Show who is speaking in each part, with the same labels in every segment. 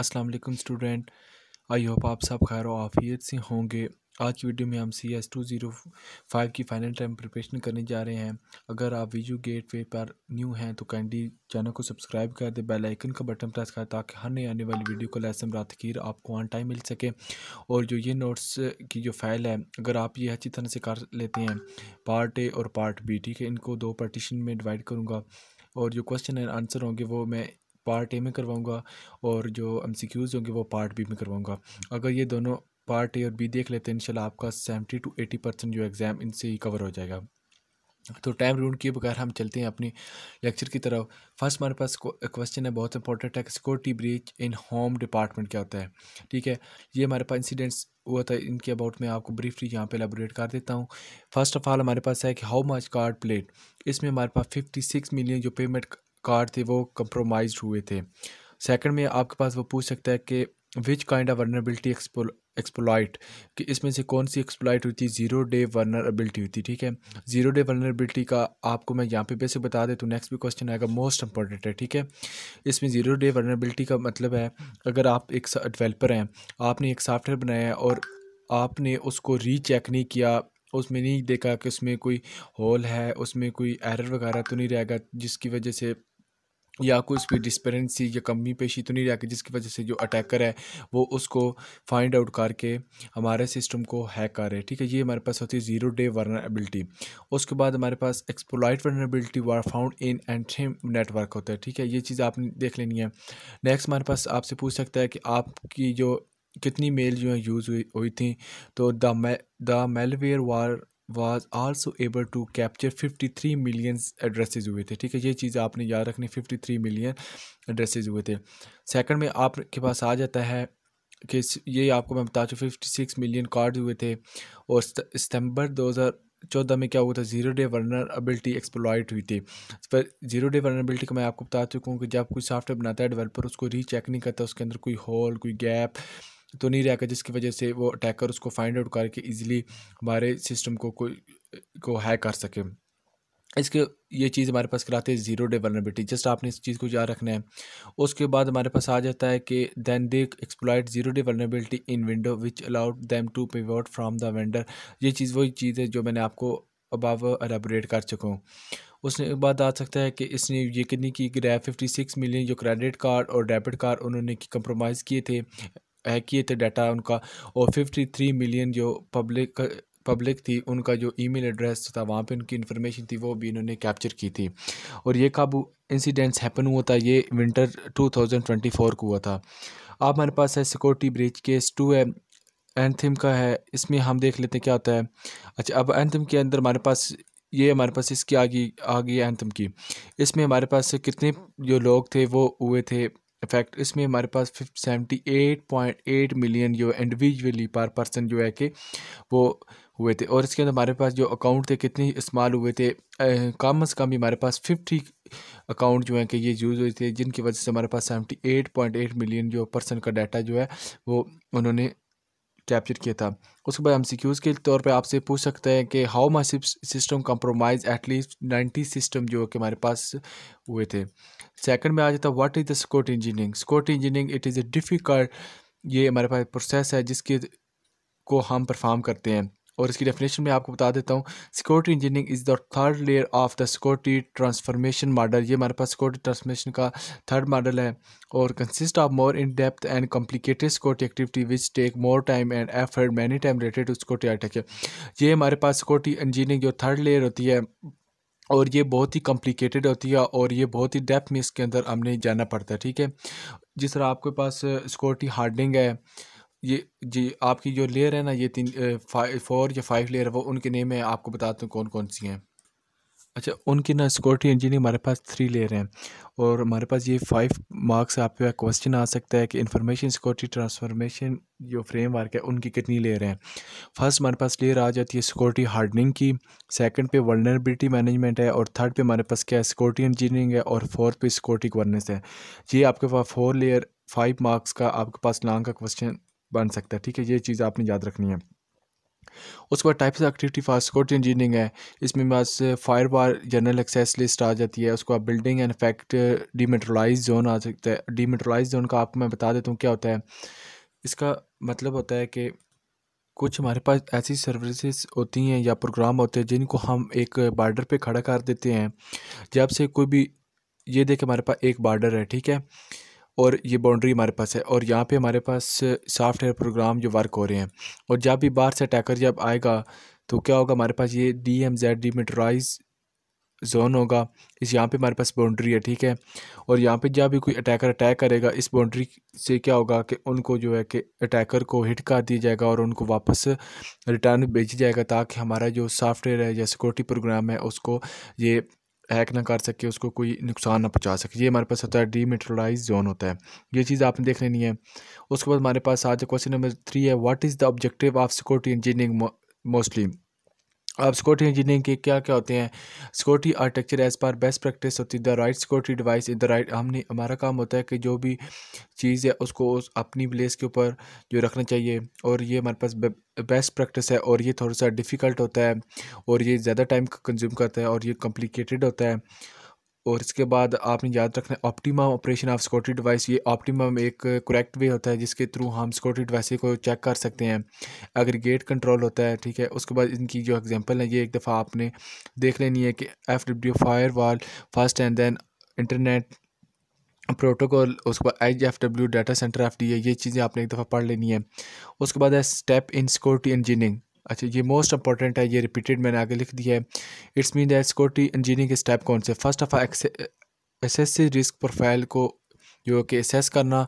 Speaker 1: Aslam student I hope आप सब खैर आफियत से होंगे आज की वीडियो में हम C S two zero five की फ़ाइनल टाइम प्रिपरेशन करने जा रहे हैं अगर आप वीजू गेट वे पर न्यू हैं तो कैंडी चैनल को सब्सक्राइब कर दें बेल आइकन का बटन प्रेस करें ताकि हर नई आने वाली वीडियो को लेसन रात तकीर आपको ऑन टाइम मिल सके और जो ये नोट्स की जो फाइल है अगर आप ये अच्छी तरह से कर लेते हैं पार्ट ए और पार्ट बी ठीक है इनको दो पार्टीशन में डिवाइड करूँगा और जो क्वेश्चन एंड आंसर होंगे वो मैं पार्ट ए में करवाऊँगा और जो एम सी क्यूज़ होंगे वो पार्ट बी में करवाऊँगा अगर ये दोनों पार्ट ए और बी देख लेते हैं इनशाला आपका सेवेंटी टू एटी परसेंट जो एग्ज़ाम इनसे ही कवर हो जाएगा तो टाइम रूड किए बगैर हम चलते हैं अपनी लेक्चर की तरफ फर्स्ट हमारे पास क्वेश्चन है बहुत इंपॉर्टेंट है security breach in home department क्या होता है ठीक है ये हमारे पास इंसिडेंट्स हुआ था इनके अबाउट मैं आपको ब्रीफली यहाँ पे एलेबोरेट कर देता हूँ फर्स्ट ऑफ ऑल हमारे पास है कि हाउ मच कार्ड प्लेट इसमें हमारे पास फिफ्टी सिक्स मिलियन जो पेमेंट कार्ड थे वो कंप्रोमाइज हुए थे सेकंड में आपके पास वो पूछ सकता है कि which kind of vulnerability exploit कि इसमें से कौन सी एक्सप्लॉइट हुई थी जीरो डे वर्नरबिलिटी हुई थी ठीक है जीरो डे वर्नरबिलिटी का आपको मैं यहाँ पे बेसिक बता दें तो नेक्स्ट भी क्वेश्चन आएगा मोस्ट इंपॉर्टेंट है ठीक है इसमें जीरो डे वर्नरबिलिटी का मतलब है अगर आप एक डिवेलपर हैं आपने एक सॉफ्टवेयर बनाया और आपने उसको रीचेक नहीं किया उसमें नहीं देखा कि उसमें कोई होल है उसमें कोई एरर वगैरह तो नहीं रहेगा जिसकी वजह से या कुछ भी डिस्पेरेंसी या कमी पेशी तो नहीं रहा कि जिसकी वजह से जो अटैकर है वो उसको फाइंड आउट करके हमारे सिस्टम को हैक कर रहे हैं ठीक है ये हमारे पास होती है जीरो डे वर्नाबिलिटी उसके बाद हमारे पास exploit vulnerability was found in entry network होता है ठीक है ये चीज़ आपने देख लेनी है नेक्स्ट हमारे पास आपसे पूछ सकता है कि आपकी जो कितनी मेल जो है यूज़ हुई हुई थी तो the the malware was was also able to capture 53 million addresses हुए थे ठीक है ये चीज़ आपने याद रखनी 53 मिलियन एड्रेसेस हुए थे सेकंड में आपके पास आ जाता है कि ये आपको मैं बता चुका फिफ्टी सिक्स मिलियन कार्ड हुए थे और सितंबर दो हज़ार चौदह में क्या हुआ था जीरो डे वर्नरबिलिटी एक्सप्लॉयट हुई थी पर जीरो डे वर्नरबिलिटी का मैं आपको बता चुका हूँ कि जब कोई सॉफ्टवेयर बनाता है डेवलपर उसको रीचेक नहीं करता उसके अंदर कोई होल कोई गैप तो नहीं रहेगा जिसकी वजह से वो अटैकर उसको फाइंड आउट करके ईजिली हमारे सिस्टम को को, को हैक कर सके इसके ये चीज़ हमारे पास कराते हैं जीरो डे वर्नबिलिटी जस्ट आपने इस चीज़ को याद रखना है उसके बाद हमारे पास आ जाता है कि then they exploit zero day vulnerability in window which allowed them to pivot from the vendor ये चीज़ वही चीज़ है जो मैंने आपको अबाव एलेबोरेट कर चुका हूँ उसने बाद आ सकता है कि इसने कितनी की कि फिफ्टी सिक्स मिलियन जो क्रेडिट कार्ड और डेबिट कार्ड उन्होंने कंप्रोमाइज़ किए थे हैक किए थे डाटा उनका और फिफ्टी थ्री मिलियन जो पब्लिक पब्लिक थी उनका जो ईमेल एड्रेस था वहाँ पे उनकी इन्फॉर्मेशन थी वो भी इन्होंने कैप्चर की थी और ये कब इंसिडेंट्स हैपन हुआ था ये विंटर 2024 को हुआ था अब हमारे पास है सिक्योरिटी ब्रिज केस टू है एंथम का है इसमें हम देख लेते हैं क्या होता है अच्छा अब एंथम के अंदर हमारे पास ये हमारे पास इसकी आगे गई एंथम की इसमें हमारे पास कितने जो लोग थे वो हुए थे इफेक्ट इसमें हमारे पास seventy eight point eight million जो है इंडिविजुअली पर पर्सन जो है कि वो हुए थे और इसके अंदर हमारे पास जो अकाउंट थे कितने इस्तेमाल हुए थे कम अज़ कम ही हमारे पास फिफ्टी अकाउंट जो है कि ये यूज़ हुए थे जिनकी वजह से हमारे पास seventy eight point eight million जो पर्सन का डाटा जो है वो उन्होंने कैप्चर किया था उसके बाद हम सिक्यूज़ के तौर पर आपसे पूछ सकते हैं कि how my system compromise at least ninety system जो कि हमारे पास हुए थे सेकंड में आ जाता what is the scope engineering scope engineering it is a difficult ये हमारे पास प्रोसेस है जिसके को हम परफॉर्म करते हैं और इसकी डेफिनेशन मैं आपको बता देता हूँ security engineering is the third layer of the security transformation model ये हमारे पास सिक्योरिटी ट्रांसफॉर्मेशन का थर्ड मॉडल है और consist of more in depth and complicated security activity which take more time and effort many time related to security attack ये हमारे पास security engineering जो थर्ड लेयर होती है और ये बहुत ही कॉम्प्लिकेटेड होती है और ये बहुत ही डेप्थ में इसके अंदर हमने जाना पड़ता है ठीक है जिस तरह आपके पास सिक्योरिटी हार्डनिंग है ये जी आपकी जो लेयर है ना ये तीन फोर या फाइव लेयर वो उनके नेम है आपको बताता हूँ कौन कौन सी हैं अच्छा उनकी ना सिक्योरिटी इंजीनियरिंग हमारे पास थ्री लेयर हैं और हमारे पास ये फाइव मार्क्स आपके क्वेश्चन आ सकता है कि इन्फॉर्मेशन सिक्योरिटी ट्रांसफॉर्मेशन जो फ्रेमवर्क है उनकी कितनी लेयर हैं फर्स्ट हमारे पास लेयर आ जाती है सिक्योरिटी हार्डनिंग की सेकंड पे वर्नरबिलिटी मैनेजमेंट है और थर्ड पे हमारे पास क्या है सिक्योरिटी इंजीनियरिंग है और फोर्थ पे सिक्योरिटी गवर्नेस है ये आपके पास फोर लेयर फाइव मार्क्स का आपके पास लॉन्ग का क्वेश्चन बन सकता है ठीक है ये चीज़ आपने याद रखनी है उसके बाद types of activity for security engineering है इसमें बस firewall general access list आ जाती है उसके बाद building and fact demilitarize zone आ सकता है डीमेट्रोलाइज जोन का आपको मैं बता देता हूँ क्या होता है इसका मतलब होता है कि कुछ हमारे पास ऐसी सर्विसेज होती हैं या प्रोग्राम होते हैं जिनको हम एक बार्डर पर खड़ा कर देते हैं जब से कोई भी ये देख हमारे पास एक बार्डर है ठीक है और ये बाउंड्री हमारे पास है और यहाँ पे हमारे पास सॉफ्टवेयर प्रोग्राम जो वर्क हो रहे हैं और जब भी बाहर से अटैकर जब आएगा तो क्या होगा हमारे पास ये डी एम जेड मेट्राइज जोन होगा इस यहाँ पे हमारे पास बाउंड्री है ठीक है और यहाँ पे जब भी कोई अटैकर अटैक करेगा इस बाउंड्री से क्या होगा कि उनको जो है कि अटैकर को हिट कर दिया जाएगा और उनको वापस रिटर्न भेजा जाएगा ताकि हमारा जो सॉफ्टवेयर है या सिक्योरिटी प्रोग्राम है उसको ये हैक ना कर सके उसको कोई नुकसान ना पहुंचा सके ये हमारे पास होता है डीमेट्रोलाइज जोन होता है ये चीज़ आपने देख लेनी है उसके बाद हमारे पास आज क्वेश्चन नंबर थ्री है what is the objective of security engineering mostly अब सिक्योरिटी इंजीनियरिंग के क्या क्या होते हैं security architecture as per best practice होती है the right security device in the right हमने हमारा काम होता है कि जो भी चीज़ है उसको उस अपनी प्लेस के ऊपर जो रखना चाहिए और ये हमारे पास बेस्ट प्रैक्टिस है और ये थोड़ा सा डिफ़िकल्ट होता है और ये ज़्यादा टाइम कंज्यूम करता है और ये कॉम्प्लिकेटेड होता है और इसके बाद आपने याद रखना है optimal operation of security device ये ऑप्टिमम एक करेक्ट वे होता है जिसके थ्रू हम सिक्योरिटी डिवाइस को चेक कर सकते हैं एग्रीगेट कंट्रोल होता है ठीक है उसके बाद इनकी जो एग्जांपल है ये एक दफ़ा आपने देख लेनी है कि F W firewall first and then internet protocol उसके बाद H F W data centre F D ये चीज़ें आपने एक दफ़ा पढ़ लेनी है उसके बाद है स्टेप इन सिक्योरिटी इंजीनियरिंग अच्छा ये मोस्ट इंपॉर्टेंट है ये रिपीटेड मैंने आगे लिख दिया है it's mean that security engineering के स्टेप कौन से first of all assess risk profile को जो कि एसेस करना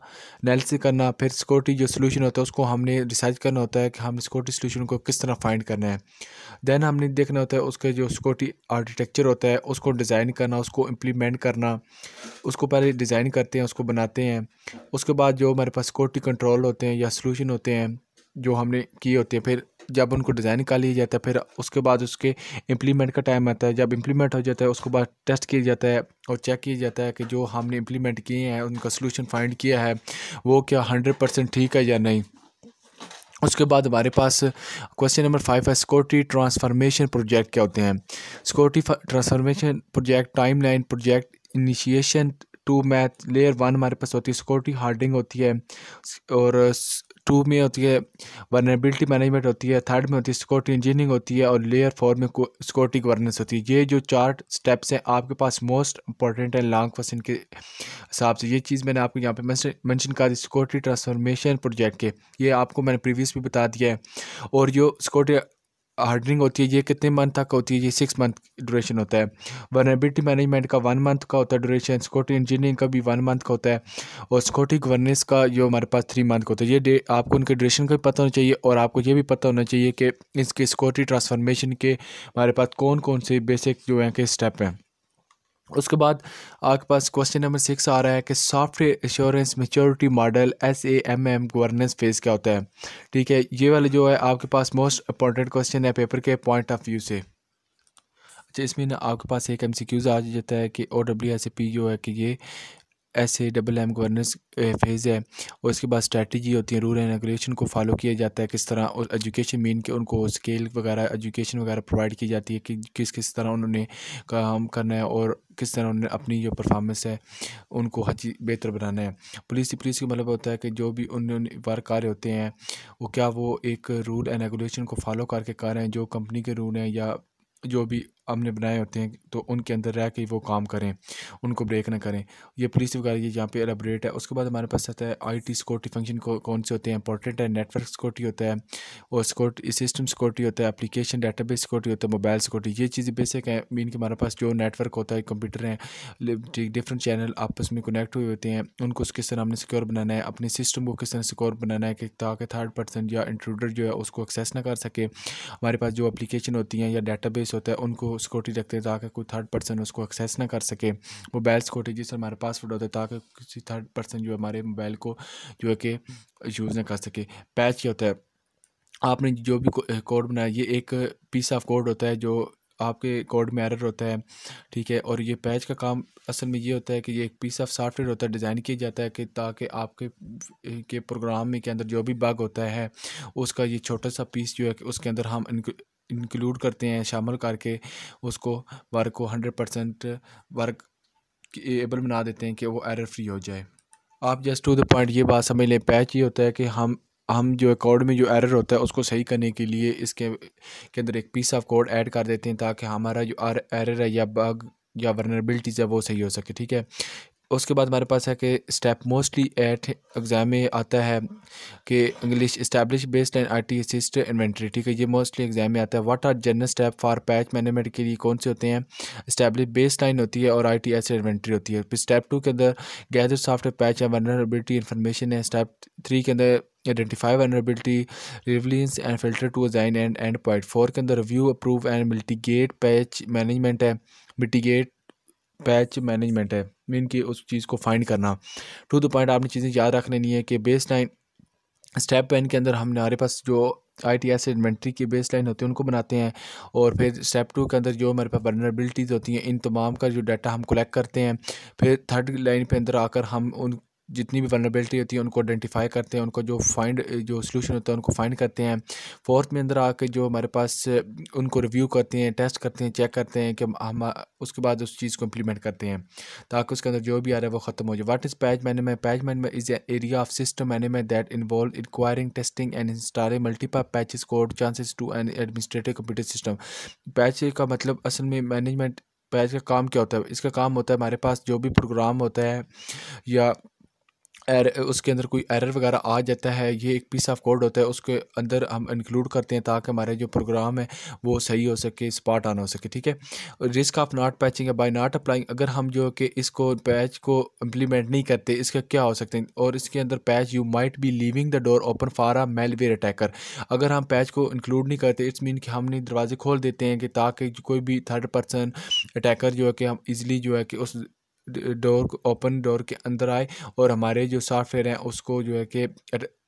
Speaker 1: एनालिसिस करना फिर सिक्योरिटी जो सोल्यूशन होता है उसको हमने रिसर्च करना होता है कि हम सिक्योरिटी सोल्यूशन को किस तरह फाइंड करना है दैन हमने देखना होता है उसके जो सिक्योरिटी आर्किटेक्चर होता है उसको डिज़ाइन करना उसको इम्प्लीमेंट करना उसको पहले डिज़ाइन करते हैं उसको बनाते हैं उसके बाद जो हमारे पास सिक्योरिटी कंट्रोल होते हैं या सोल्यूशन होते हैं जो हमने किए होते हैं फिर जब उनको डिज़ाइन कर लिया जाता है फिर उसके बाद उसके इम्प्लीमेंट का टाइम आता है जब इम्प्लीमेंट हो जाता है उसके बाद टेस्ट किया जाता है और चेक किया जाता है कि जो हमने इम्प्लीमेंट किए हैं उनका सोल्यूशन फाइंड किया है वो क्या हंड्रेड परसेंट ठीक है या नहीं उसके बाद हमारे पास क्वेश्चन नंबर फाइव है सिक्योरिटी ट्रांसफॉर्मेशन प्रोजेक्ट क्या होते हैं security transformation project timeline project initiation to math layer one हमारे पास होती है सिक्योरिटी हार्डिंग होती है और टू में होती है वर्नेबिलिटी मैनेजमेंट होती है थर्ड में होती है सिक्योरिटी इंजीनियरिंग होती है और लेयर फोर में सिक्योरिटी गवर्नेंस होती है ये जो चार स्टेप्स हैं आपके पास मोस्ट इंपॉर्टेंट है लॉन्ग क्वेश्चन के हिसाब से ये चीज़ मैंने आपको यहाँ पे मेंशन कर दी सिक्योरिटी ट्रांसफॉर्मेशन प्रोजेक्ट के ये आपको मैंने प्रीवियस भी बता दिया है और जो सिक्योरिटी हार्डनिंग होती है ये कितने मंथ तक होती है ये सिक्स मंथ ड्यूरेशन होता है वर्नेबिलिटी मैनेजमेंट का वन मंथ का होता है ड्यूरेशन स्कोटी इंजीनियरिंग का भी वन मंथ का होता है और स्कोटी गवर्नेंस का जो हमारे पास थ्री मंथ का होता है ये डे आपको उनके ड्यूरेशन का भी पता होना चाहिए और आपको ये भी पता होना चाहिए कि इसके स्कोटी ट्रांसफॉर्मेशन के हमारे पास कौन कौन से बेसिक जो है कि स्टेप हैं उसके बाद आपके पास क्वेश्चन नंबर सिक्स आ रहा है कि software insurance maturity model S A M M governance phase क्या होता है ठीक है ये वाला जो है आपके पास मोस्ट इंपॉर्टेंट क्वेश्चन है पेपर के पॉइंट ऑफ व्यू से अच्छा इसमें ना आपके पास एक एम सी क्यूज़ आ जाता है कि ओ डब्ल्यू एस पी जो है कि ये ऐसे डबल एम गवर्नेंस फेज़ है और इसके बाद स्ट्रेटजी होती है रूल एंड रेगुलेशन को फॉलो किया जाता है किस तरह और एजुकेशन मीन के उनको स्केल वगैरह एजुकेशन वगैरह प्रोवाइड की जाती है कि किस किस तरह उन्होंने काम करना है और किस तरह उन्होंने अपनी जो परफॉर्मेंस है उनको हर चीज़ बेहतर बनाना है पुलिस पुलिस का मतलब होता है कि जो भी उन्होंने वार कार्य होते हैं वो क्या वो एक रूल एंड रेगुलेशन को फॉलो करके कर रहे हैं जो कंपनी के रूल हैं या जो भी हमने बनाए होते हैं तो उनके अंदर रह के वो काम करें उनको ब्रेक ना करें ये पुलिस वगैरह ये यहाँ पे एलेबरेट है उसके बाद हमारे पास आता है आईटी सिक्योरिटी फंक्शन को कौन से होते हैं इंपॉर्टेंट है नेटवर्क सिक्योरिटी होता है और सिक्योरिटी सिस्टम सिक्योरिटी होता है एप्लीकेशन बेस सिक्योरिटी होता है मोबाइल सिक्योरिटी ये चीज़ें बेसिक हैं मीन कि हमारे पास जो नेटवर्क होता है कंप्यूटर हैं डिफरेंट चैनल आपस में कनेक्ट हुए होते हैं उनको किस तरह हमने सिक्योर बनाना है अपने सिस्टम को किस तरह सिक्योर बनाना है कि ताकि थर्ड पर्सन या इंट्रूडर जो है उसको एक्सेस ना कर सके हमारे पास जो एप्लीकेशन होती हैं या बेस होता है उनको सिक्योरिटी रखते हैं ताकि कोई थर्ड पर्सन उसको एक्सेस ना कर सके मोबाइल सिक्योरिटी जिस हमारे पासवर्ड होता है ताकि किसी थर्ड पर्सन जो हमारे मोबाइल को जो है कि यूज़ ना कर सके पैच क्या होता है आपने जो भी कोड eh, बनाया ये एक पीस ऑफ कोड होता है जो आपके कोड में एरर होता है ठीक है और ये पैच का काम असल में ये होता है कि ये एक पीस ऑफ सॉफ्टवेयर होता है डिज़ाइन किया जाता है कि ताकि आपके eh, के प्रोग्राम में के अंदर जो भी बग होता है उसका ये छोटा सा पीस जो है कि उसके अंदर हम इंक्लूड करते हैं शामिल करके उसको वर्क को हंड्रेड परसेंट वर्क एबल बना देते हैं कि वो एरर फ्री हो जाए आप जस्ट टू द पॉइंट ये बात समझ लें पैच ये होता है कि हम हम जो कोड में जो एरर होता है उसको सही करने के लिए इसके के अंदर एक पीस ऑफ कोड ऐड कर देते हैं ताकि हमारा जो एरर है या बग या वर्नबिलिटीज़ है वो सही हो सके ठीक है उसके बाद हमारे पास है कि स्टेप मोस्टली एट एग्ज़ाम में आता है कि English establish based and I T assist inventory ठीक है ये मोस्टली एग्ज़ाम में आता है what are general step for patch management के लिए कौन से होते हैं इस्टेब्लिश बेस लाइन होती है और आई टी एस इन्वेंट्री होती है फिर स्टेप टू के अंदर गैदर सॉफ्टवेयर पैच या वनरेबिलिटी इन्फॉर्मेशन है स्टेप थ्री के अंदर identify vulnerability relevance and filter to assign and and point four के अंदर review approve and mitigate patch management है मिटिगेट पैच मैनेजमेंट है मीन कि उस चीज़ को फाइंड करना टू द पॉइंट आपने चीज़ें याद रख लेनी है कि बेस लाइन स्टेप वन के अंदर हमारे पास जो आई टी एस इन्वेंट्री की बेस लाइन होती है उनको बनाते हैं और फिर स्टेप टू के अंदर जो हमारे पास वर्नरबिलिटीज़ होती हैं इन तमाम का जो डाटा हम कलेक्ट करते हैं फिर थर्ड लाइन पे अंदर आकर हम उन जितनी भी वनरेबिलिटी होती है उनको आइडेंटिफाई करते हैं उनको जो फाइंड जो सोल्यूशन होता है उनको फाइंड करते हैं फोर्थ में अंदर आके जो हमारे पास उनको रिव्यू करते हैं टेस्ट करते हैं चेक करते हैं कि हम उसके बाद उस चीज़ को इम्प्लीमेंट करते हैं ताकि उसके अंदर जो भी आ रहा है वो ख़त्म हो जाए what is patch management patch management is area of system management that involve inquiring testing and installing multiple patches code chances to an administrative computer system patch का मतलब असल में मैनेजमेंट पैच का काम क्या होता है इसका काम होता है हमारे पास जो भी प्रोग्राम होता है या एर उसके अंदर कोई एरर वगैरह आ जाता है ये एक पीस ऑफ कोड होता है उसके अंदर हम इंक्लूड करते हैं ताकि हमारे जो प्रोग्राम है वो सही हो सके स्पॉट ऑन हो सके ठीक है risk of not patching by not applying अगर हम जो कि इसको पैच को इम्प्लीमेंट नहीं करते इसका क्या हो सकते हैं और इसके अंदर patch you might be leaving the door open for a malware attacker अगर हम पैच को इंक्लूड नहीं करते इट्स मीन कि हमने दरवाजे खोल देते हैं कि ताकि कोई भी थर्ड पर्सन अटैकर जो है कि हम ईज़िली जो है कि उस डोर ओपन डोर के अंदर आए और हमारे जो सॉफ्टवेयर हैं उसको जो है कि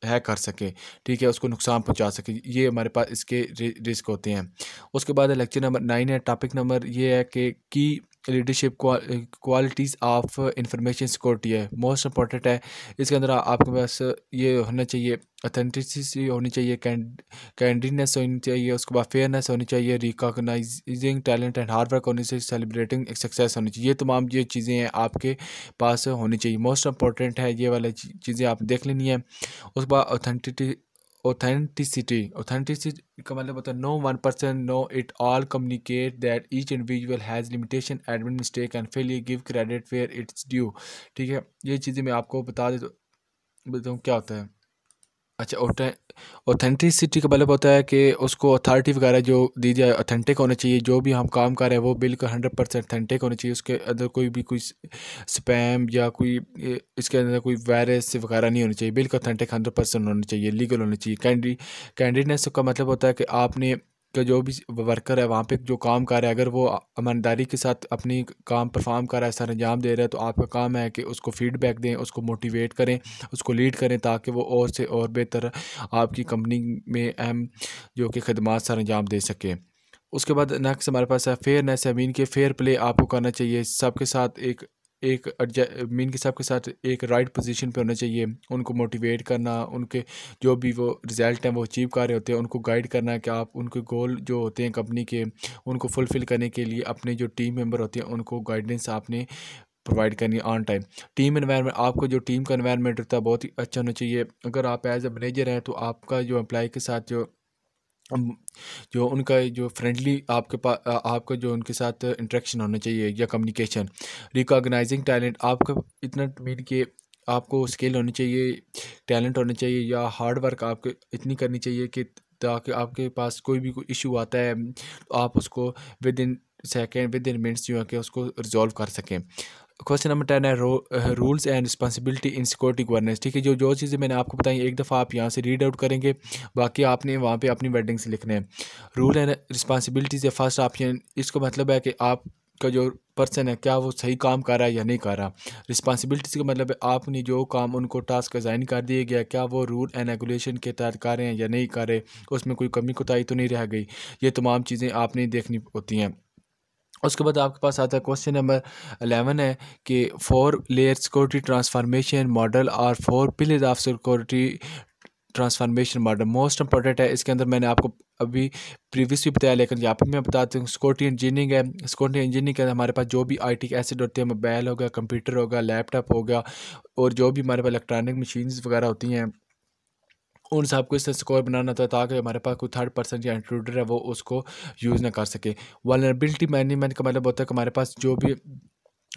Speaker 1: है कर सके ठीक है उसको नुकसान पहुंचा सके ये हमारे पास इसके रिस्क होते हैं उसके बाद लेक्चर नंबर नाइन है टॉपिक नंबर ये है कि की leadership qualities of information security है मोस्ट इंपॉर्टेंट है इसके अंदर आपके पास ये होना चाहिए अथेंटिसिटी होनी चाहिए कैंडिडनेस होनी चाहिए उसके बाद फेयरनेस होनी चाहिए recognising talent and hard work होनी चाहिए सेलिब्रेटिंग सक्सेस होनी चाहिए ये तमाम ये चीज़ें हैं आपके पास होनी चाहिए मोस्ट इंपॉर्टेंट है ये वाली चीज़ें आप देख लेनी है उसके बाद ऑथेंटिटी ऑथेंटिसिटी ऑथेंटिसिटी का मतलब होता है no one person know it all communicate that each individual has limitation admin mistake and fail you give credit fair it's due ठीक है ये चीज़ें मैं आपको बता देता हूँ क्या होता है अच्छा ऑथेंटिसिटी का मतलब होता है कि उसको अथॉरिटी वगैरह जो दी जाए ऑथेंटिक होना चाहिए जो भी हम काम कर रहे हैं वो बिल्कुल हंड्रेड परसेंट ऑथेंटिक होना चाहिए उसके अंदर कोई भी कोई स्पैम या कोई इसके अंदर कोई वायरस वगैरह नहीं होनी चाहिए बिल्कुल ऑथेंटिक हंड्रेड परसेंट होना चाहिए लीगल होना चाहिए कैंडी कैंडिडनेस का मतलब होता है कि आपने का जो भी वर्कर है वहाँ पे जो काम कर रहा है अगर वो ईमानदारी के साथ अपनी काम परफॉर्म कर रहा है सर अंजाम दे रहा है तो आपका काम है कि उसको फीडबैक दें उसको मोटिवेट करें उसको लीड करें ताकि वो और से और बेहतर आपकी कंपनी में अहम जो कि खदमात सर अंजाम दे सकें उसके बाद नेक्स्ट हमारे पास है फेयरनेस है मीन के फेयर प्ले आपको करना चाहिए सबके साथ एक एक मीन के साहब के साथ एक राइट पोजीशन पे होना चाहिए उनको मोटिवेट करना उनके जो भी वो रिज़ल्ट हैं वो अचीव कर रहे होते हैं उनको गाइड करना कि आप उनके गोल जो होते हैं कंपनी के उनको फुलफ़िल करने के लिए अपने जो टीम मेम्बर होते हैं उनको गाइडेंस आपने प्रोवाइड करनी ऑन टाइम टीम इन्वायरमेंट आपको जो टीम का इन्वायरमेंट होता है बहुत ही अच्छा होना चाहिए अगर आप एज ए मैनेजर हैं तो आपका जो एम्प्लाई के साथ जो जो उनका जो फ्रेंडली आपके पास आपका जो उनके साथ इंट्रैक्शन होना चाहिए या कम्युनिकेशन रिकॉग्नाइजिंग टैलेंट आपका इतना मीन कि आपको स्किल होनी चाहिए टैलेंट होना चाहिए या हार्ड वर्क आपके इतनी करनी चाहिए कि ताकि आपके पास कोई भी कोई इशू आता है तो आप उसको within second within minutes जो है कि उसको रिजॉल्व कर सकें क्वेश्चन नंबर टेन है rules and responsibility in security governance ठीक है जो जो चीज़ें मैंने आपको बताई एक दफ़ा आप यहाँ से रीड आउट करेंगे बाकी आपने वहाँ पे अपनी वेडिंग से लिखने हैं रूल एंड रिस्पांसिबिलिटीज़ है फर्स्ट ऑप्शन इसको मतलब है कि आप का जो पर्सन है क्या वो सही काम कर रहा है या नहीं कर रहा रिस्पांसिबिलिटीज का मतलब है आपने जो काम उनको टास्क असाइन कर दिया गया क्या वो रूल एंड रेगुलेशन के तहत कर रहे हैं या नहीं कर रहे उसमें कोई कमी कोताही तो नहीं रह गई ये तमाम चीज़ें आपने देखनी होती हैं उसके बाद आपके पास आता है क्वेश्चन नंबर अलेवन है कि four layer security transformation model और four pillar of security transformation model most important है इसके अंदर मैंने आपको अभी प्रीवियस भी बताया लेकिन यहाँ पर मैं बताती हूँ सिक्योरिटी इंजीनियरिंग है सिक्योरिटी इंजीनियरिंग के अंदर हमारे पास जो भी आई टी एसिड होते हैं मोबाइल होगा कंप्यूटर होगा लैपटॉप होगा और जो भी हमारे पास इलेक्ट्रॉनिक मशीन्स वगैरह होती हैं उन को इससे स्कोर बनाना था ताकि हमारे पास कोई थर्ड पर्सन या इंट्रूडर है वो उसको यूज़ ना कर सके वालेबिलिटी मैनेजमेंट का मतलब होता है कि हमारे पास जो भी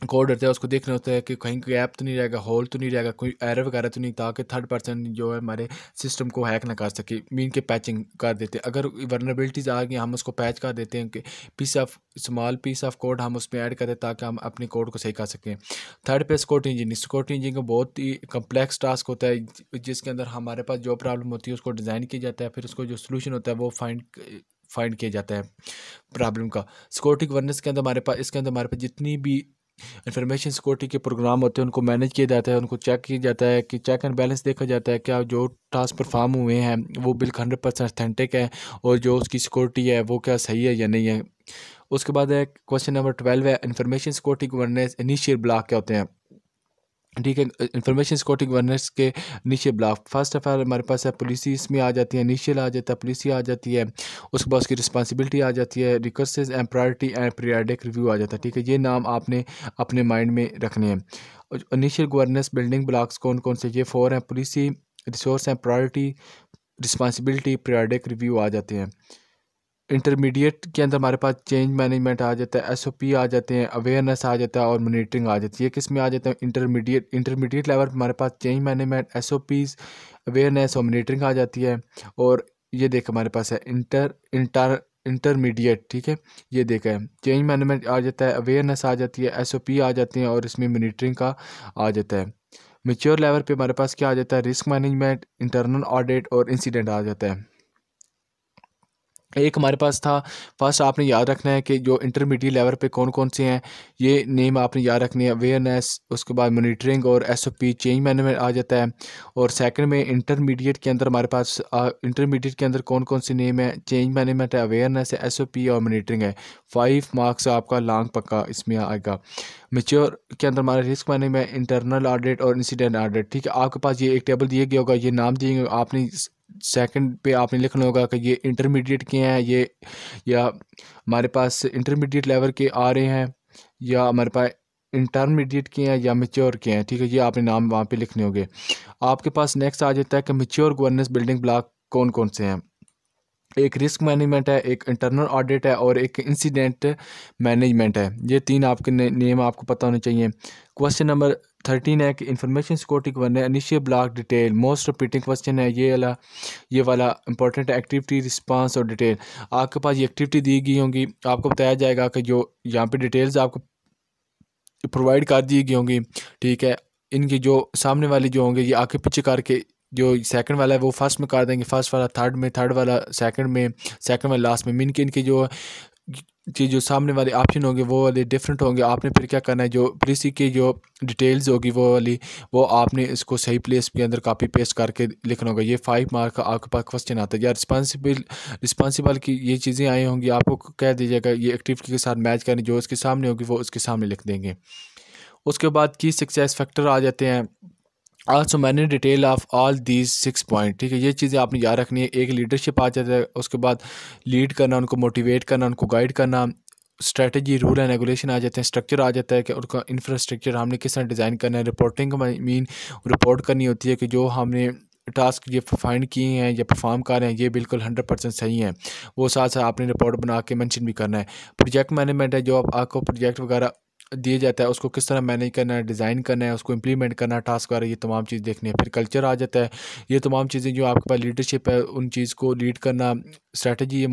Speaker 1: कोड होता है उसको देखना होता है कि कहीं कोई ऐप तो नहीं रहेगा होल तो नहीं रहेगा कोई एरर वगैरह तो नहीं ताकि थर्ड पर्सन जो है हमारे सिस्टम को हैक ना कर सके मीन के पैचिंग कर देते हैं अगर वर्नबिलिटीज़ आ गई हम उसको पैच कर देते हैं कि piece of small piece of code हम उसमें ऐड करें ताकि हम अपने कोड को सही कर सकें थर्ड पे सिक्योरिटी इंजीनियर सिक्योरिटी इंजीनियर का बहुत ही कम्प्लेक्स टास्क होता है जिसके अंदर हमारे पास जो प्रॉब्लम होती है उसको डिज़ाइन किया जाता है फिर उसको जो सोल्यूशन होता है वो फाइंड फाइंड किया जाता है प्रॉब्लम का सिक्योरिटी गवर्नेंस के अंदर हमारे पास इसके अंदर हमारे पास जितनी भी इन्फॉर्मेशन सिक्योरिटी के प्रोग्राम होते हैं उनको मैनेज किया जाता है उनको चेक किया जाता है कि चेक एंड बैलेंस देखा जाता है क्या जो टास्क परफॉर्म हुए हैं वो बिल्कुल हंड्रेड परसेंट अथेंटिक है और जो उसकी सिक्योरिटी है वो क्या सही है या नहीं है उसके बाद है क्वेश्चन नंबर ट्वेल्व है information security governance initial block क्या होते हैं ठीक है इन्फॉर्मेशन सिक्योरिटी गवर्नेंस के नीचे ब्लॉक फर्स्ट ऑफ़ ऑल हमारे पास है पुलिस इसमें आ जाती है इनिशियल आ जाता है पुलिस आ जाती है उसके बाद उसकी रिस्पांसिबिलिटी आ जाती है requests and priority and periodic review आ जाता है ठीक है ये नाम आपने अपने माइंड में रखने हैं इनिशियल गवर्नेंस बिल्डिंग ब्लॉक्स कौन कौन से ये फोर हैं policy resource and priority responsibility periodic review आ जाते हैं इंटरमीडिएट के अंदर हमारे पास चेंज मैनेजमेंट आ जाता है एस ओ पी आ जाते हैं अवेयरनेस आ जाता है और मोनिटरिंग आ जाती है ये किस में आ जाते हैं इंटरमीडिएट इंटरमीडिएट लेवल पर हमारे पास change management S O Ps awareness और मोनिटरिंग आ जाती है और ये देख हमारे पास है इंटर इंटर इंटरमीडिएट ठीक है ये देखा है चेंज मैनेजमेंट आ जाता है अवेयरनेस आ जाती है एस ओ पी आ जाती है और इसमें मोनिटरिंग का आ जाता है मेच्योर लेवल पे हमारे पास क्या आ जाता है रिस्क मैनेजमेंट इंटरनल ऑडिट और इंसिडेंट आ जाता है एक हमारे पास था फर्स्ट आपने याद रखना है कि जो इंटरमीडिएट लेवल पे कौन कौन से हैं ये नेम आपने याद रखने हैं अवेयरनेस उसके बाद मॉनिटरिंग और एसओपी चेंज मैनेजमेंट आ जाता है और सेकंड में इंटरमीडिएट के अंदर हमारे पास इंटरमीडिएट के अंदर कौन कौन से नेम है चेंज मैनेजमेंट है अवेयरनेस है एस और मोनीटरिंग है फाइव मार्क्स आपका लॉन्ग पक्का इसमें आएगा मेच्योर के अंदर हमारा रिस्क मैनेजमेंट इंटरनल ऑडिट और इंसिडेंट ऑडिट ठीक है आपके पास ये एक टेबल दिया गया होगा ये नाम दिए आपने सेकंड पे आपने लिखना होगा कि ये इंटरमीडिएट के हैं ये या हमारे पास इंटरमीडिएट लेवल के आ रहे हैं या हमारे पास इंटरमीडिएट के हैं या मेच्योर के हैं ठीक है ये आपने नाम वहाँ पे लिखने होंगे आपके पास नेक्स्ट आ जाता है कि मेच्योर गवर्नेंस बिल्डिंग ब्लॉक कौन कौन से हैं एक रिस्क मैनेजमेंट है एक इंटरनल ऑडिट है और एक इंसिडेंट मैनेजमेंट है ये तीन आपके ने, नेम आपको पता होने चाहिए क्वेश्चन नंबर थर्टीन है कि इन्फॉर्मेशन सिक्योरिटी गवर्नर अनिशिय block detail most repeating question है ये वाला ये वाला इंपॉर्टेंट एक्टिविटी रिस्पांस और डिटेल आपके पास ये एक्टिविटी दी गई होंगी आपको बताया जाएगा कि जो यहाँ पे डिटेल्स आपको प्रोवाइड कर दी गई होंगी ठीक है इनकी जो सामने वाले जो होंगे ये आगे पीछे करके जो सेकंड वाला है वो फर्स्ट में कर देंगे फर्स्ट वाला थर्ड में थर्ड वाला सेकंड में सेकंड वाला लास्ट में मीन के इनके जो जी जो सामने वाले ऑप्शन होंगे वो वाले डिफरेंट होंगे आपने फिर क्या करना है जो पॉलिसी की जो डिटेल्स होगी वो वाली वो आपने इसको सही प्लेस के अंदर कॉपी पेस्ट करके लिखना होगा ये फाइव मार्क आपके पास क्वेश्चन आता है या रिस्पांसिबल रिस्पांसिबल की ये चीज़ें आई होंगी आपको कह दीजिएगा ये एक्टिविटी के साथ मैच करनी जो उसके सामने होगी वो उसके सामने लिख देंगे उसके बाद की सक्सेस फैक्टर आ जाते हैं आज सो तो मैंने detail of all these six point ठीक है ये चीज़ें आपने याद रखनी है एक लीडरशिप आ जाता है उसके बाद लीड करना उनको मोटिवेट करना उनको गाइड करना स्ट्रेटजी रूल एंड रेगुलेशन आ जाते हैं स्ट्रक्चर आ जाता है कि उनका इंफ्रास्ट्रक्चर हमने किस तरह डिज़ाइन करना है रिपोर्टिंग का मीन रिपोर्ट करनी होती है कि जो हमने टास्क ये फाइंड किए हैं या परफॉर्म कर रहे हैं ये बिल्कुल हंड्रेड परसेंट सही है वो साथ साथ आपने रिपोर्ट बना के मेंशन भी करना है प्रोजेक्ट मैनेजमेंट है जो आप आपको प्रोजेक्ट वगैरह दिया जाता है उसको किस तरह मैनेज करना है डिज़ाइन करना है उसको इम्प्लीमेंट करना टास्क वगैरह ये तमाम चीज़ देखनी है फिर कल्चर आ जाता है ये तमाम चीज़ें जो आपके पास लीडरशिप है उन चीज़ को लीड करना स्ट्रेटजी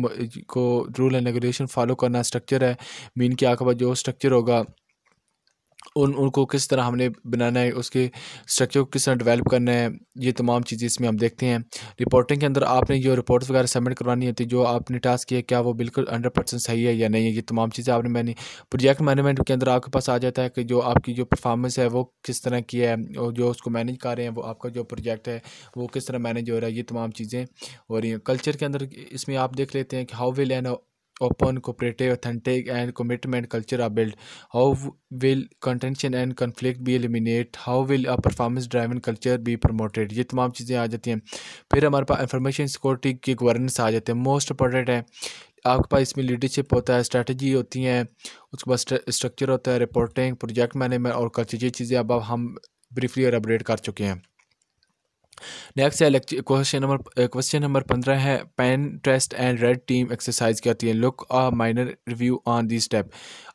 Speaker 1: को रूल एंड रेगुलेशन फॉलो करना स्ट्रक्चर है मीन कि आपके पास जो स्ट्रक्चर होगा उन उनको किस तरह हमने बनाना है उसके स्ट्रक्चर को किस तरह डेवलप करना है ये तमाम चीज़ें इसमें हम देखते हैं रिपोर्टिंग के अंदर आपने जो रिपोर्ट्स वगैरह सबमिट करवानी होती है जो आपने टास्क किया क्या वो बिल्कुल हंड्रेड परसेंट सही है या नहीं है ये तमाम चीज़ें आपने मैंने प्रोजेक्ट मैनेजमेंट के अंदर आपके पास आ जाता है कि जो आपकी जो परफॉर्मेंस है वो किस तरह की है और जो उसको मैनेज कर रहे हैं वो आपका जो प्रोजेक्ट है वो किस तरह मैनेज हो रहा है ये तमाम चीज़ें हो रही हैं कल्चर के अंदर इसमें आप देख लेते हैं कि how we learn open, cooperative, authentic, and commitment culture are built? How will contention and conflict be eliminated? How will a performance driven culture be promoted? ये तमाम चीज़ें आ जाती हैं फिर हमारे पास इंफॉर्मेशन सिक्योरिटी की गवर्नेंस आ जाते हैं मोस्ट इंपॉर्टेंट है आपके पास इसमें लीडरशिप होता है स्ट्रैटेजी होती हैं उसके बाद स्ट्रक्चर होता है रिपोर्टिंग प्रोजेक्ट मैनेजमेंट और culture cheeze ab hum briefly briefly elaborate कर चुके हैं नेक्स्ट है क्वेश्चन नंबर क्वेश्चन नंबर पंद्रह है pen test and red team exercise क्या होती है look a minor review on the step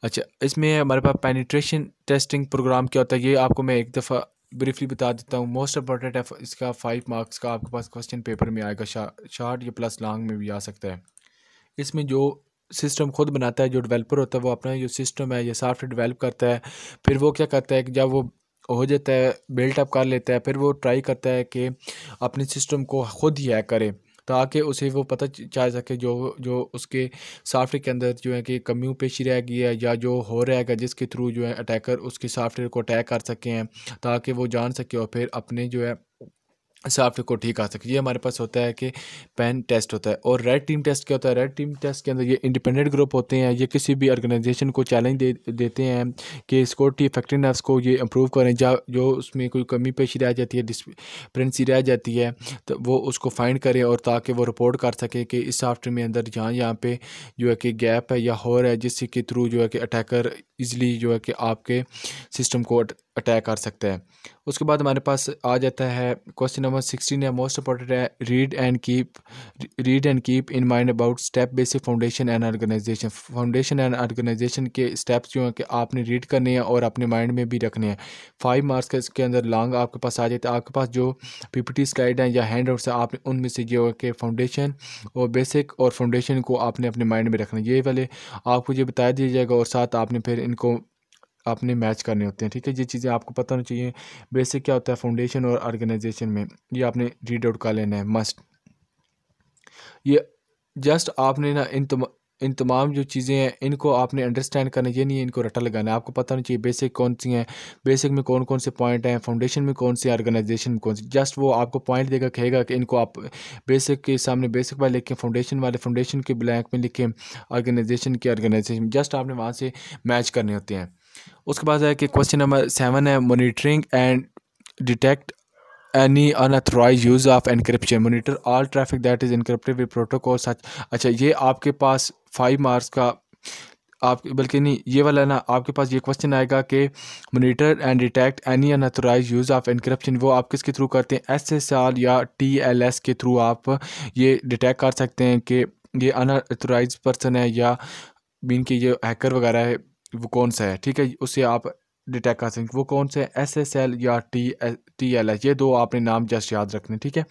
Speaker 1: अच्छा इसमें हमारे पास पेनिट्रेशन टेस्टिंग प्रोग्राम क्या होता है ये आपको मैं एक दफ़ा ब्रीफली बता देता हूँ मोस्ट इंपॉर्टेंट है इसका फाइव मार्क्स का आपके पास क्वेश्चन पेपर में आएगा शार्ट या प्लस लॉन्ग में भी आ सकता है इसमें जो सिस्टम खुद बनाता है जो डेवलपर होता है वो अपना जो सिस्टम है या सॉफ्टवेयर डेवलप करता है फिर वो क्या करता है कि जब वो हो जाता है बिल्ट अप कर लेता है फिर वो ट्राई करता है कि अपने सिस्टम को खुद ही हैक करे ताकि तो उसे वो पता चल सके जो जो उसके सॉफ्टवेयर के अंदर जो है कि कमियों पेशी रह गई है या जो हो रहेगा जिसके थ्रू जो है अटैकर उसके सॉफ्टवेयर को अटैक कर सके हैं ताकि वो जान सके और फिर अपने जो है साफ को ठीक आ सके ये हमारे पास होता है कि पेन टेस्ट होता है और रेड टीम टेस्ट क्या होता है रेड टीम टेस्ट के अंदर ये इंडिपेंडेंट ग्रुप होते हैं ये किसी भी ऑर्गेनाइजेशन को चैलेंज दे देते हैं कि सिक्योरिटी इफेक्टिवनेस को ये इंप्रूव करें जा जो उसमें कोई कमी पेशी रह जाती है डिस्प्रेंसी रह जाती है तो वो उसको फाइंड करें और ताकि वो रिपोर्ट कर सके कि इस सॉफ्टवेयर में अंदर जहाँ यहाँ पर जो है कि गैप है या हॉर है जिसके थ्रू जो है कि अटैकर ईजिली जो है कि आपके सिस्टम को अटैक कर सकता है उसके बाद हमारे पास आ जाता है क्वेश्चन नंबर सिक्सटीन है मोस्ट इंपॉर्टेंट है read and keep read and keep in mind about step basic foundation and organisation foundation and organisation के स्टेप्स जो हैं कि आपने रीड करने हैं और अपने माइंड में भी रखने हैं फाइव मार्क्स का इसके अंदर लॉन्ग आपके पास आ जाता है आपके पास जो पी पी टी स्लाइड हैं या हैंड आउट्स हैं आपने उनमें से जो है कि फाउंडेशन और बेसिक और फाउंडेशन को आपने अपने माइंड में रखना ये वाले आपको ये बता दिया जाएगा और साथ आपने फिर इनको आपने मैच करने होते हैं ठीक है ये चीज़ें आपको पता होनी चाहिए बेसिक क्या होता है फाउंडेशन और ऑर्गेनाइजेशन में ये आपने रीड आउट कर लेना है मस्ट ये जस्ट आपने ना इन तमाम इन तमाम जो चीज़ें हैं इनको आपने अंडरस्टैंड करना ये नहीं है इनको रटा लगाना है आपको पता होना चाहिए बेसिक कौन सी हैं बेसिक में कौन कौन से पॉइंट हैं फाउंडेशन में कौन से ऑर्गेनाइजेशन में कौन सी जस्ट वो आपको पॉइंट देगा कहेगा कि इनको आप बेसिक के सामने बेसिक वाले लिखें फाउंडेशन वाले फाउंडेशन के ब्लैंक में लिखें ऑर्गेनाइजेशन के ऑर्गेनाइजेशन जस्ट आपने वहाँ से मैच करने होते हैं उसके बाद है कि क्वेश्चन नंबर सेवन है monitoring and detect any unauthorized use of encryption monitor all traffic that is encrypted with protocol such अच्छा ये आपके पास फाइव मार्क्स का आप बल्कि नहीं ये वाला ना आपके पास ये क्वेश्चन आएगा कि monitor and detect any unauthorized use of encryption वो आप किसके थ्रू करते हैं एस एस आर या टी एल एस के थ्रू आप ये डिटेक्ट कर सकते हैं कि ये अनऑथोराइज पर्सन है या मीन कि ये हैकर वगैरह है वो कौन सा है ठीक है उसे आप डिटेक्ट कर सकते वो कौन है एस एस एल या टी टी एल एस ये दो आपने नाम जस्ट याद रखने ठीक है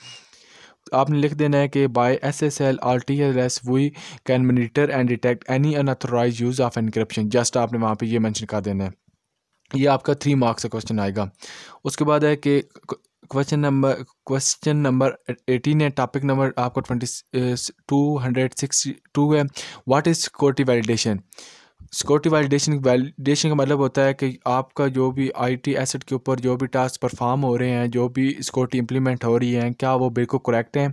Speaker 1: आपने लिख देना है कि by S S L or T L S we can monitor and detect any unauthorized use of encryption just आपने वहाँ पे ये मेंशन कर देना है ये आपका थ्री मार्क्स का क्वेश्चन आएगा उसके बाद है कि question number question number eighteen है टॉपिक नंबर आपका twenty two hundred six two है what is security validation security validation validation का मतलब होता है कि आपका जो भी आईटी एसेट के ऊपर जो भी टास्क परफॉर्म हो रहे हैं जो भी सिक्योरिटी इंप्लीमेंट हो रही है क्या वो बिल्कुल करेक्ट हैं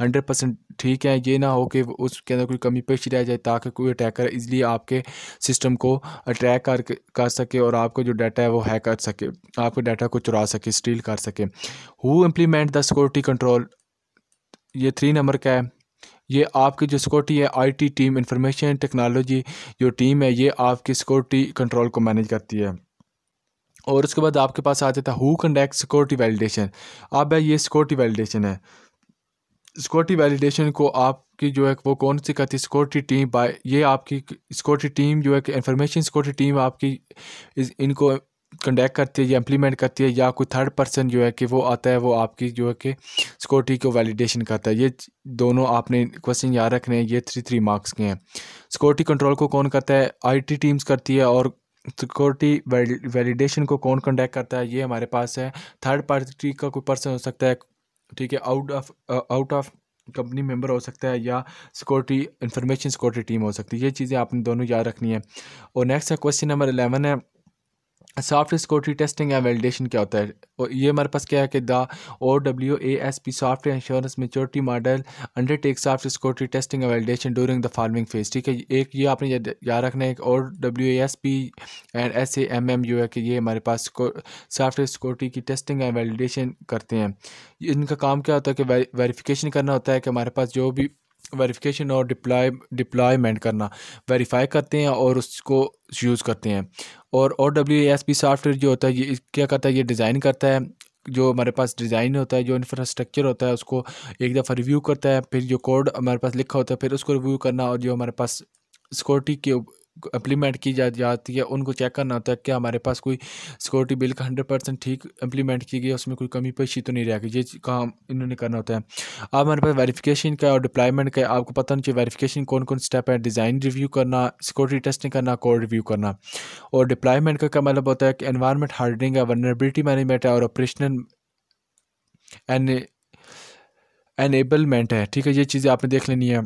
Speaker 1: हंड्रेड परसेंट ठीक है ये ना हो कि उसके अंदर कोई कमी पेशी रह जाए ताकि कोई अटैकर इजली आपके सिस्टम को अट्रैक कर कर सके और आपका जो डाटा है वो हैक कर सके आपके डाटा को चुरा सके स्टील कर सके who implement the security control ये थ्री नंबर का है ये आपकी जो सिक्योरिटी है आईटी टीम इंफॉर्मेशन टेक्नोलॉजी जो टीम है ये आपकी सिक्योरिटी कंट्रोल को मैनेज करती है और उसके बाद आपके पास आ जाता है हु कंडक्ट सिक्योरिटी वैलिडेशन अब ये सिक्योरिटी वैलिडेशन है सिक्योरिटी वैलिडेशन को आपकी जो है वो कौन सी करती है सिक्योरिटी टीम बाय ये आपकी सिक्योरिटी टीम जो है कि इंफॉर्मेशन सिक्योरिटी टीम आपकी इस इनको कंडक्ट करती है या इम्प्लीमेंट करती है या कोई थर्ड पर्सन जो है कि वो आता है वो आपकी जो है कि सिक्योरिटी को वैलिडेशन करता है ये दोनों आपने क्वेश्चन याद रखने हैं ये थ्री थ्री मार्क्स के हैं सिक्योरिटी कंट्रोल को कौन करता है आईटी टीम्स करती है और सिक्योरिटी वैलिडेशन को कौन कंडक्ट करता है ये हमारे पास है थर्ड पार्टी का कोई पर्सन हो सकता है ठीक है out of out of company member हो सकता है या सिक्योरिटी इंफॉर्मेशन सिक्योरिटी टीम हो सकती है ये चीज़ें आपने दोनों याद रखनी है और नेक्स्ट है क्वेश्चन नंबर एलेवन है सॉफ्ट सिक्योरिटी टेस्टिंग या वेलिडेशन क्या होता है और ये हमारे पास क्या है कि the O W A S P software insurance maturity model undertake soft security testing and validation during the following phase ठीक है एक ये आपने याद रखना है कि O W A S P and S A M M U है कि ये हमारे पास सॉफ्टवेयर सिक्योरिटी की टेस्टिंग एंड वेलिडेशन करते हैं इनका काम क्या होता है कि वेरिफिकेशन करना होता है कि हमारे पास जो भी वेरिफिकेशन और डिप्लॉय डिप्लॉयमेंट करना वेरीफाई करते हैं और उसको यूज़ करते हैं और O W S P software जो होता है ये क्या करता है ये डिज़ाइन करता है जो हमारे पास डिज़ाइन होता है जो इंफ्रास्ट्रक्चर होता है उसको एक दफ़ा रिव्यू करता है फिर जो कोड हमारे पास लिखा होता है फिर उसको रिव्यू करना और जो हमारे पास सिक्योरिटी के इम्प्लीमेंट की जा जाती है उनको चेक करना होता है कि हमारे पास कोई सिक्योरिटी बिल का हंड्रेड परसेंट ठीक इम्प्लीमेंट की गई है उसमें कोई कमी पेशी तो नहीं रहेगी ये काम इन्होंने करना होता है अब हमारे पास वेरिफिकेशन का और डिप्लॉयमेंट का आपको पता नहीं चाहिए वेरिफिकेशन कौन कौन स्टेप है डिज़ाइन रिव्यू करना सिक्योरिटी टेस्टिंग करना कोड रिव्यू करना और डिप्लॉयमेंट का क्या मतलब होता है कि एनवायरमेंट हार्डनिंग है वनरेबिलिटी मैनेजमेंट है और ऑपरेशनल एन एनेबलमेंट है ठीक है ये चीज़ें आपने देख लेनी है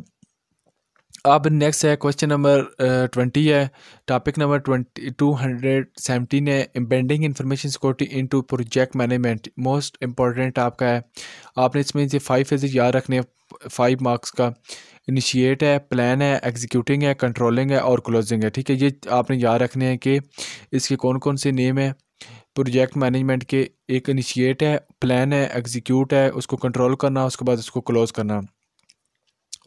Speaker 1: अब नेक्स्ट है क्वेश्चन नंबर ट्वेंटी है topic number twenty two hundred seventeen है impending information security into project management most important आपका है आपने इसमें से फाइव फेजेज याद रखने फाइव मार्क्स का इनिशिएट है प्लान है एग्जीक्यूटिंग है कंट्रोलिंग है और क्लोजिंग है ठीक है ये आपने याद रखने हैं कि इसके कौन कौन से नेम हैं प्रोजेक्ट मैनेजमेंट के एक इनिशिएट है प्लान है एग्जीक्यूट है उसको कंट्रोल करना उसके बाद उसको क्लोज करना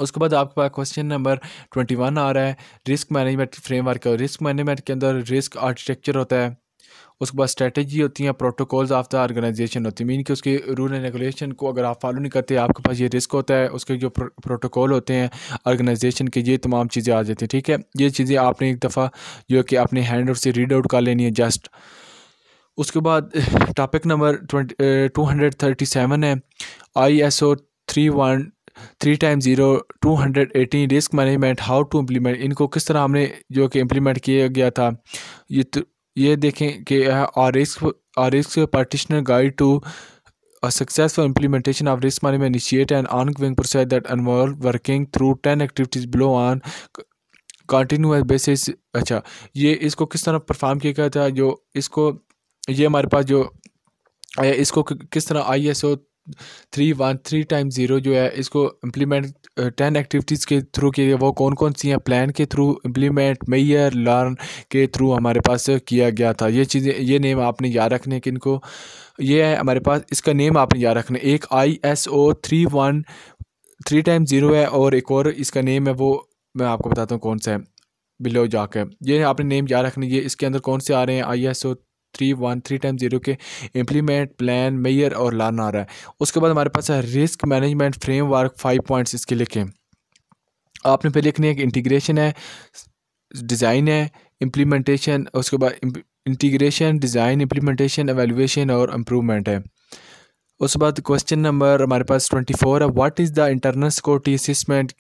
Speaker 1: उसके बाद आपके पास क्वेश्चन नंबर ट्वेंटी वन आ रहा है रिस्क मैनेजमेंट फ्रेमवर्क और रिस्क मैनेजमेंट के अंदर रिस्क आर्किटेक्चर होता है उसके बाद स्ट्रेटजी होती हैं प्रोटोकॉल्स ऑफ द ऑर्गेनाइजेशन होती है मीन कि उसके रूल एंड रेगुलेशन को अगर आप फॉलो नहीं करते आपके पास ये रिस्क होता है उसके जो प्रोटोकॉल होते हैं ऑर्गेनाइजेशन के ये तमाम चीज़ें आ जाती हैं ठीक है ये चीज़ें आपने एक दफ़ा जो कि अपने हैंड से रीड आउट कर लेनी है जस्ट उसके बाद topic number twenty two hundred thirty seven है I S O three one three time zero two hundred eighteen risk management how to implement इनको किस तरह हमने जो कि इम्प्लीमेंट किया गया था ये तो ये देखें कि और रिस्क और risk practitioner guide to successful implementation of risk management initiate and ongoing process that involves working through ten activities below on continuous basis अच्छा ये इसको किस तरह परफॉर्म किया गया था जो इसको ये हमारे पास जो इसको किस तरह I S O three one three time zero जो है इसको इम्प्लीमेंट टेन एक्टिविटीज़ के थ्रू किया गया वो कौन कौन सी हैं प्लान के थ्रू इम्प्लीमेंट मेयर लर्न के थ्रू हमारे पास किया गया था ये चीज़ें ये नेम आपने याद रखने किन को ये है हमारे पास इसका नेम आपने याद रखना एक I S O three one three time zero है और एक और इसका नेम है वो मैं आपको बताता हूँ कौन सा है बिलो जाकर ये आपने नेम याद रखना ये इसके अंदर कौन से आ रहे हैं I S O three one three time zero के इम्प्लीमेंट प्लान मेयर और लर्न आ रहा है उसके बाद हमारे पास है risk management framework five points इसके लिखे आपने फिर लिखने एक इंटीग्रेशन है डिज़ाइन है इम्प्लीमेंटेशन उसके बाद इंटीग्रेशन डिज़ाइन इम्प्लीमेंटेशन एवेलुएशन और इम्प्रूवमेंट है उसके बाद क्वेश्चन नंबर हमारे पास ट्वेंटी फोर है what is the internal security assessment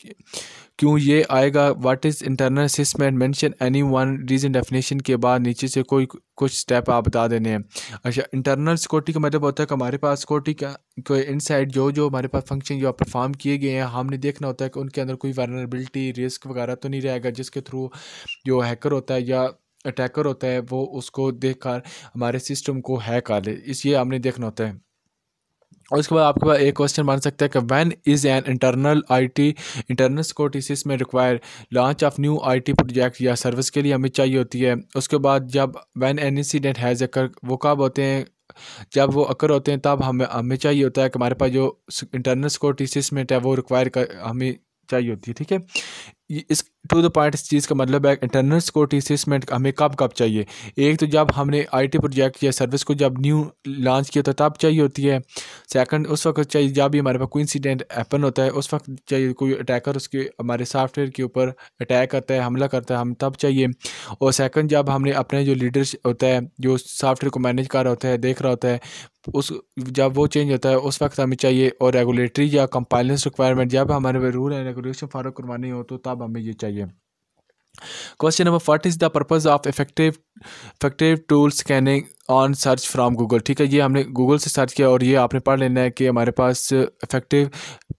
Speaker 1: क्यों ये आएगा what is internal assessment mention any one reason definition के बाद नीचे से कोई कुछ स्टेप आप बता देने हैं अच्छा इंटरनल सिक्योरिटी का मतलब होता है कि हमारे पास सिक्योरिटी का कोई इनसाइड जो जो हमारे पास फंक्शन जो परफॉर्म किए गए हैं हमने देखना होता है कि उनके अंदर कोई वर्नरेबिलिटी रिस्क वगैरह तो नहीं रहेगा जिसके थ्रू जो हैकर होता है या अटैकर होता है वो उसको देख कर हमारे सिस्टम को हैक कर ले इस ये हमने देखना होता है और उसके बाद आपके पास एक क्वेश्चन बन सकता है कि when is an internal IT internal स्कोटिसिस में require launch of new IT project या सर्विस के लिए हमें चाहिए होती है उसके बाद जब when an incident has occur वो कब होते हैं जब वो अकर होते हैं तब हमें हमें चाहिए होता है कि हमारे पास जो इंटरनल सिक्योरिटी सिस्टमेंट है वो रिक्वायर कर हमें चाहिए होती है ठीक है इस टू द पॉइंट इस चीज़ का मतलब है इंटरनल सिक्योरिटी असेसमेंट हमें कब कब चाहिए एक तो जब हमने आईटी प्रोजेक्ट या सर्विस को जब न्यू लॉन्च किया था तो तब चाहिए होती है सेकंड उस वक्त चाहिए जब भी हमारे पास कोई इंसिडेंट हैपन होता है उस वक्त चाहिए कोई अटैकर उसके हमारे सॉफ्टवेयर के ऊपर अटैक करता है हमला करता है हम तब चाहिए और सेकंड जब हमने अपने जो लीडर होता है जो सॉफ्टवेयर को मैनेज कर रहा होता है देख रहा होता है उस जब वो चेंज होता है उस वक्त हमें चाहिए और रेगुलेटरी या कंपाइलेंस रिक्वायरमेंट जब हमारे पे रूल एंड रेगुलेशन फॉलो करवानी हो तो तब हमें ये चाहिए क्वेश्चन नंबर फर्ट is the purpose of effective effective tool scanning on search from Google ठीक है ये हमने गूगल से सर्च किया और ये आपने पढ़ लेना है कि हमारे पास इफेक्टिव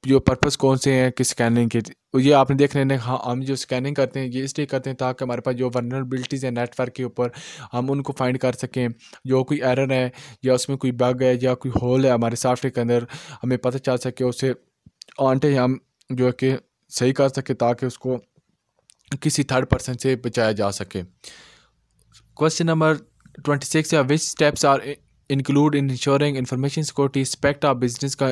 Speaker 1: जो पर्पस कौन से हैं कि स्कैनिंग के ये आपने देख रहे हैं हाँ हम जो स्कैनिंग करते हैं ये इसलिए करते हैं ताकि हमारे पास जो वर्नबिलिटीज़ हैं नेटवर्क के ऊपर हम उनको फाइंड कर सकें जो कोई एरर है या उसमें कोई बग है या कोई होल है हमारे सॉफ्टवेयर के अंदर हमें पता चल सके उसे ऑनटे हम जो है कि सही कर सके ताकि उसको किसी थर्ड पर्सन से बचाया जा सके क्वेश्चन नंबर ट्वेंटी सिक्स या which steps are include ensuring information security aspect of business का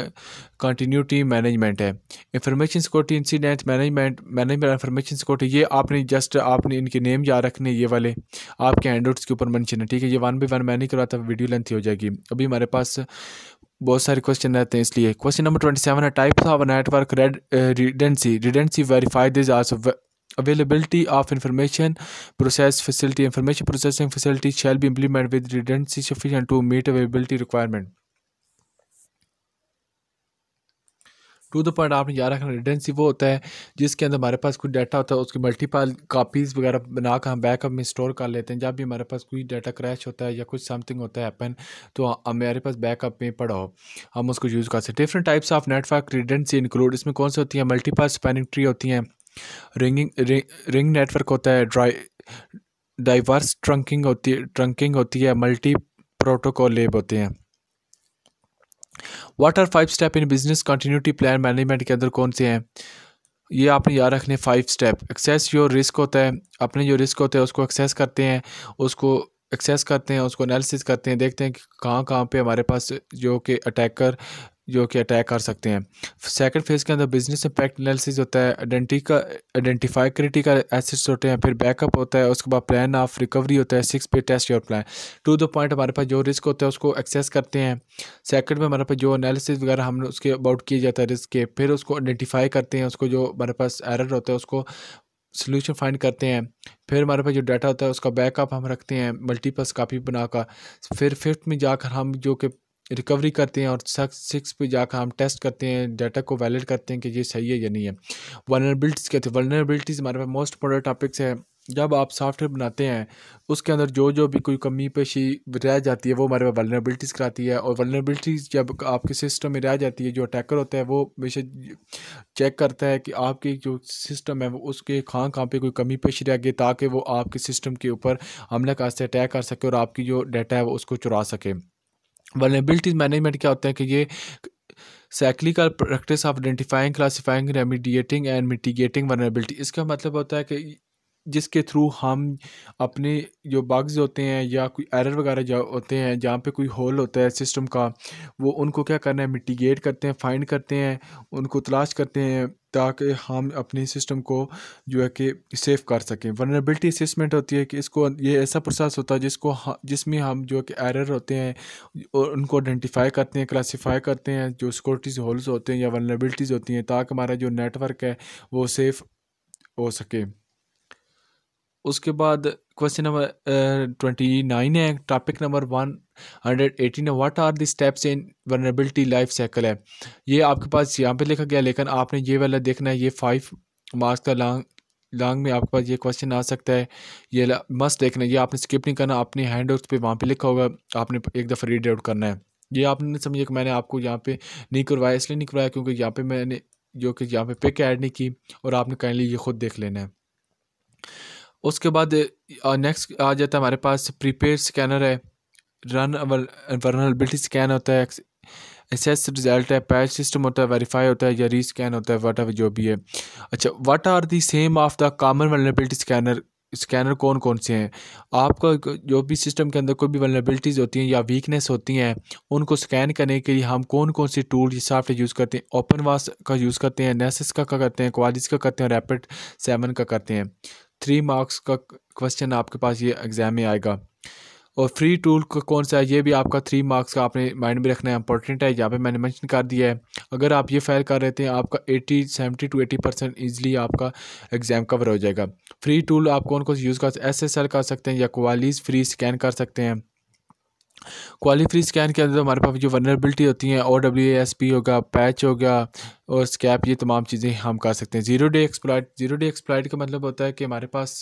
Speaker 1: कंटिन्यूटी मैनेजमेंट है information security incident management management information security ये आपने जस्ट आपने इनके नेम याद रखने ये वाले आपके एंड्रॉइड्स के ऊपर मैंशन है ठीक है ये वन बाई वन मैं नहीं कराता वीडियो लेंथ हो जाएगी अभी हमारे पास बहुत सारे क्वेश्चन रहते हैं इसलिए क्वेश्चन नंबर ट्वेंटी सेवन है types of network redundancy redundancy verify this also Availability of information process facility information processing facility shall be implemented with redundancy sufficient to meet availability requirement. To the point आपने याद रखना रिडेंसी वो होता है जिसके अंदर हमारे पास कोई डाटा होता है उसकी मल्टीपल कापीज़ वगैरह बना कर हम बैकअप में स्टोर कर लेते हैं जब भी हमारे पास कोई डाटा क्रैश होता है या कुछ समथिंग होता है अपन तो हमारे पास बैकअप में पड़ा हो हम उसको यूज़ कर सकते हैं different types of network redundancy include इसमें कौन सी होती है मल्टीपल स्पेनिंग ट्री होती हैं रिंगिंग रिंग, नेटवर्क होता है ड्राई डाइवर्स ट्रंकिंग होती है ट्रंकिंग होती है मल्टी प्रोटोकॉल लेब होते हैं what are five step in business continuity plan management के अंदर कौन से हैं ये आपने याद रखने five step assess your risk होता है अपने जो रिस्क होते हैं उसको एक्सेस करते हैं उसको एक्सेस करते हैं उसको एनालिसिस करते हैं देखते हैं कि कहाँ कहाँ पे हमारे पास जो कि अटैकर जो कि अटैक कर सकते हैं सेकंड फेज़ के अंदर बिजनेस इम्पैक्ट एनालिसिस होता है आइडेंटी का आइडेंटिफाई क्रिटिकल एसेट्स होते हैं फिर बैकअप होता है उसके बाद प्लान ऑफ रिकवरी होता है सिक्स पे test your plan to the point हमारे पास जो रिस्क होता है उसको एक्सेस करते हैं सेकंड में हमारे पास जो एनालिसिस वगैरह हमने उसके अबाउट किया जाता है रिस्क के फिर उसको आइडेंटिफाई करते हैं उसको जो हमारे पास एरर होता है उसको सोल्यूशन फाइंड करते हैं फिर हमारे पास जो डाटा होता है उसका बैकअप हम रखते हैं मल्टीपल्स कापी बनाकर फिर फिफ्थ में जाकर हम जो कि रिकवरी करते हैं और सिक्स पे जाकर हम टेस्ट करते हैं डाटा को वैलिड करते हैं कि ये सही है या नहीं है वनरबिलिटीज क्या हैं वनरबिलिटीज हमारे पास मोस्ट इंपॉर्टेंट टॉपिक्स है जब आप सॉफ्टवेयर बनाते हैं उसके अंदर जो जो भी कोई कमी पेशी रह जाती है वो हमारे पास वलनेबिलिटीज़ कराती है और वलनेबिलिटीज़ जब आपके सिस्टम में रह जाती है जो अटैकर होता है वो हमेशा चेक करता है कि आपके जो सिस्टम है वो उसके कहाँ कहाँ पे कोई कमी पेशी रह गई ताकि वो आपके सिस्टम के ऊपर हमला सके अटैक कर सके और आपकी जो डाटा है वो उसको चुरा सके वर्नेबिलिटीज मैनेजमेंट क्या होता है कि ये cyclical practice of identifying classifying remediating and mitigating vulnerability इसका मतलब होता है कि जिसके थ्रू हम अपने जो बग्स होते हैं या कोई एरर वगैरह जो होते हैं जहाँ पे कोई होल होता है सिस्टम का वो उनको क्या करना है मिटिगेट करते हैं फाइंड करते हैं उनको तलाश करते हैं ताकि हम अपने सिस्टम को जो है कि सेफ कर सकें वनरेबिलिटी असमेंट होती है कि इसको ये ऐसा प्रोसेस होता है जिसको जिसमें हम जो कि एरर होते हैं और उनको आइडेंटिफाई करते हैं क्लासीफाई करते हैं जो सिक्योरिटीज़ होल्स होते हैं या वनरेबिलिटीज़ होती हैं ताकि हमारा जो नेटवर्क है वो सेफ़ हो सके उसके बाद क्वेश्चन नंबर ट्वेंटी नाइन है topic number one hundred eighteen है what are the steps in vulnerability life cycle है ये आपके पास यहाँ पे लिखा गया लेकिन आपने ये वाला देखना है ये फाइव मार्क्स का लॉन्ग लॉन्ग में आपके पास ये क्वेश्चन आ सकता है ये मस्त देखना है ये आपने स्किप नहीं करना अपने हैंड वर्क पर वहाँ पर लिखा होगा आपने एक दफ़ा रीड आउट करना है ये आपने समझिए कि मैंने आपको यहाँ पे नहीं करवाया इसलिए नहीं करवाया क्योंकि यहाँ पे मैंने जो कि यहाँ पे पिक ऐड नहीं की और आपने काइंडली ये खुद देख लेना है उसके बाद नेक्स्ट आ जाता है हमारे पास प्रीपेड स्कैनर है रन वर्नबिलिटी स्कैन होता है एसेस रिजल्ट है पैच सिस्टम होता है वेरीफाई होता है या री स्कैन होता है वट जो भी है अच्छा what are the some of the common vulnerability scanner scanner कौन कौन से हैं आपका जो भी सिस्टम के अंदर कोई भी वर्नबिलिटीज़ होती हैं या वीकनेस होती हैं उनको स्कैन करने के लिए हम कौन कौन से टूल या सॉफ्टवेयर यूज़ करते हैं ओपन वास का यूज़ करते हैं नेसिस का, का करते हैं क्वालिस का करते हैं रैपिड सेवन का करते हैं थ्री मार्क्स का क्वेश्चन आपके पास ये एग्ज़ाम में आएगा और फ्री टूल का कौन सा है ये भी आपका थ्री मार्क्स का आपने माइंड में रखना है इंपॉर्टेंट है यहाँ पे मैंने मेंशन कर दिया है अगर आप ये फेल कर रहे थे आपका eighty seventy two eighty percent easily आपका एग्जाम कवर हो जाएगा फ्री टूल आप कौन कौन यूज़ कर एस एस एल कर सकते हैं या क्वालिस फ्री स्कैन कर सकते हैं क्वालिफ्री स्कैन के अंदर हमारे पास जो वनरेबिलिटी होती हैं ओ डब्ल्यू एस पी होगा पैच होगा और स्कैप ये तमाम चीज़ें हम कर सकते हैं zero day exploit zero day exploit का मतलब होता है कि हमारे पास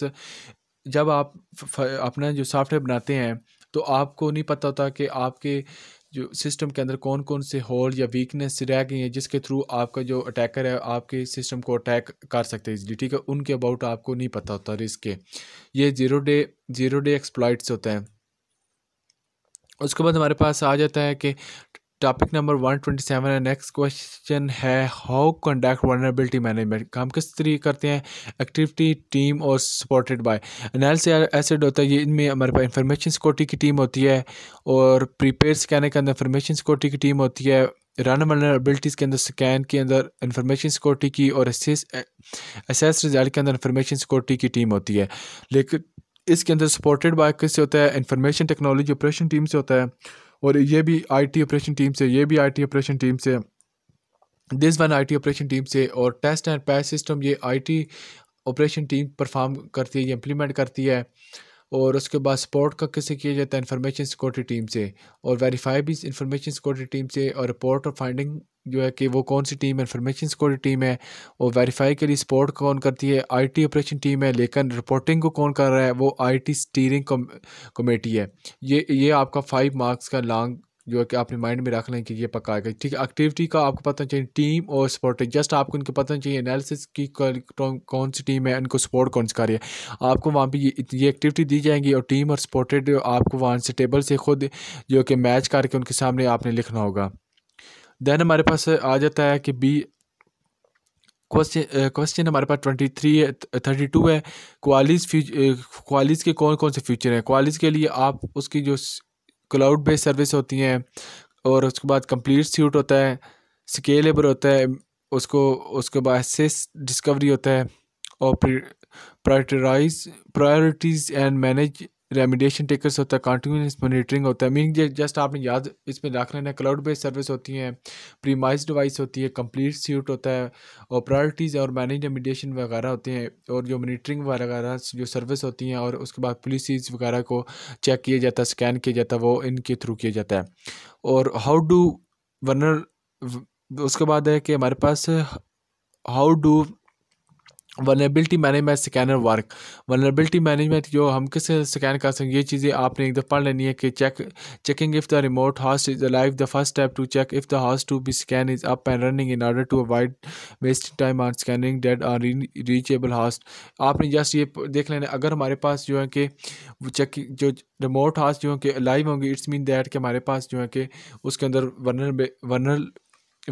Speaker 1: जब आप अपना जो सॉफ्टवेयर बनाते हैं तो आपको नहीं पता होता कि आपके जो सिस्टम के अंदर कौन कौन से होल या वीकनेस रह गई हैं जिसके थ्रू आपका जो अटैकर है आपके सिस्टम को अटैक कर सकते हैं इजली ठीक है उनके अबाउट आपको नहीं पता होता रिस्क के ये zero day zero day exploits होते हैं उसके बाद हमारे पास आ जाता है कि topic number one twenty seven है नेक्स्ट क्वेश्चन है हाउ कंडक्ट वनरेबिलिटी मैनेजमेंट काम किस तरीके करते हैं एक्टिविटी टीम और सपोर्टेड बाय एनालिस एसिड होता है ये इनमें हमारे पास इंफॉर्मेशन सिक्योरिटी की टीम होती है और प्रीपेयर स्कैनर के अंदर इंफॉर्मेशन सिक्योरिटी की टीम होती है रन वनरेबिलिटीज के अंदर स्कैन के अंदर इंफॉर्मेशन सिक्योरिटी की और एसेस एसेस रिजल्ट के अंदर इंफॉर्मेशन सिक्योरिटी की टीम होती है लेकिन इसके अंदर सपोर्टेड बाय से होता है इंफॉर्मेशन टेक्नोलॉजी ऑपरेशन टीम से होता है और ये भी आईटी ऑपरेशन टीम से ये भी आईटी ऑपरेशन टीम से this one IT operation team से और टेस्ट एंड पैस सिस्टम ये आईटी ऑपरेशन टीम परफॉर्म करती है ये इम्प्लीमेंट करती है और उसके बाद सपोर्ट का किससे किया जाता है इंफॉर्मेशन सिक्योरिटी टीम से और वेरीफाई भी इंफॉर्मेशन सिक्योरिटी टीम से और रिपोर्ट और फाइंडिंग जो है कि वो कौन सी टीम है इन्फॉर्मेशन सिक्योरिटी टीम है और वेरीफाई के लिए सपोर्ट कौन करती है आईटी ऑपरेशन टीम है लेकिन रिपोर्टिंग को कौन कर रहा है वो आईटी स्टीयरिंग कमेटी है ये ये आपका फाइव मार्क्स का लॉन्ग जो है कि आपने माइंड में रख लें कि ये पक्का आएगा ठीक है एक्टिविटी का आपको पता चाहिए टीम और सपोर्टिंग जस्ट आपको इनके पता चाहिए एनालिसिस की कौन सी टीम है इनको सपोर्ट कौन सी कर रही है आपको वहाँ पर ये, एक्टिविटी दी जाएंगी और टीम और सपोर्टेड आपको वहाँ से टेबल से खुद जो कि मैच करके उनके सामने आपने लिखना होगा देन हमारे पास आ जाता है कि बी क्वेश्चन क्वेश्चन हमारे पास ट्वेंटी थ्री है थर्टी टू है क्वालिस फ्यूच क्वालिस के कौन कौन से फ्यूचर हैं क्वालिस के लिए आप उसकी जो क्लाउड बेस्ड सर्विस होती हैं और उसके बाद कंप्लीट सूट होता है स्केलेबल होता है उसको उसके बाद सेस डिस्कवरी होता है और priorities and manage remediation trackers होता है कॉन्टीन्यूस मॉनिटरिंग होता है मीनिंग जस्ट आपने याद इसमें रख लेना क्लाउड बेस्ड सर्विस होती है प्रीमाइज डिवाइस होती है कंप्लीट सीट होता है और प्रायोरिटीज़ और मैनेज रेमिडेशन वगैरह होते हैं और जो मॉनिटरिंग वगैरह जो सर्विस होती हैं और उसके बाद पुलिस वगैरह को चेक किया जाता है स्कैन किया जाता है वो इनके थ्रू किया जाता है और हाउ डू वर्नर उसके बाद है कि हमारे पास how do vulnerability management scanner work vulnerability management जो हम किस स्कैन कर सकें ये चीज़ें आपने एक दफ़ा पढ़ लेनी है कि check checking if the remote host is life the first step to check if the host to be scan is up and running in order to avoid wasting time on scanning dead unreachable host आपने just ये देख लेना अगर हमारे पास जो है कि चेक जो रिमोट हॉस्ट जो है कि लाइव होंगे इट्स मीन दैट कि हमारे पास जो है कि उसके अंदर वनर वनर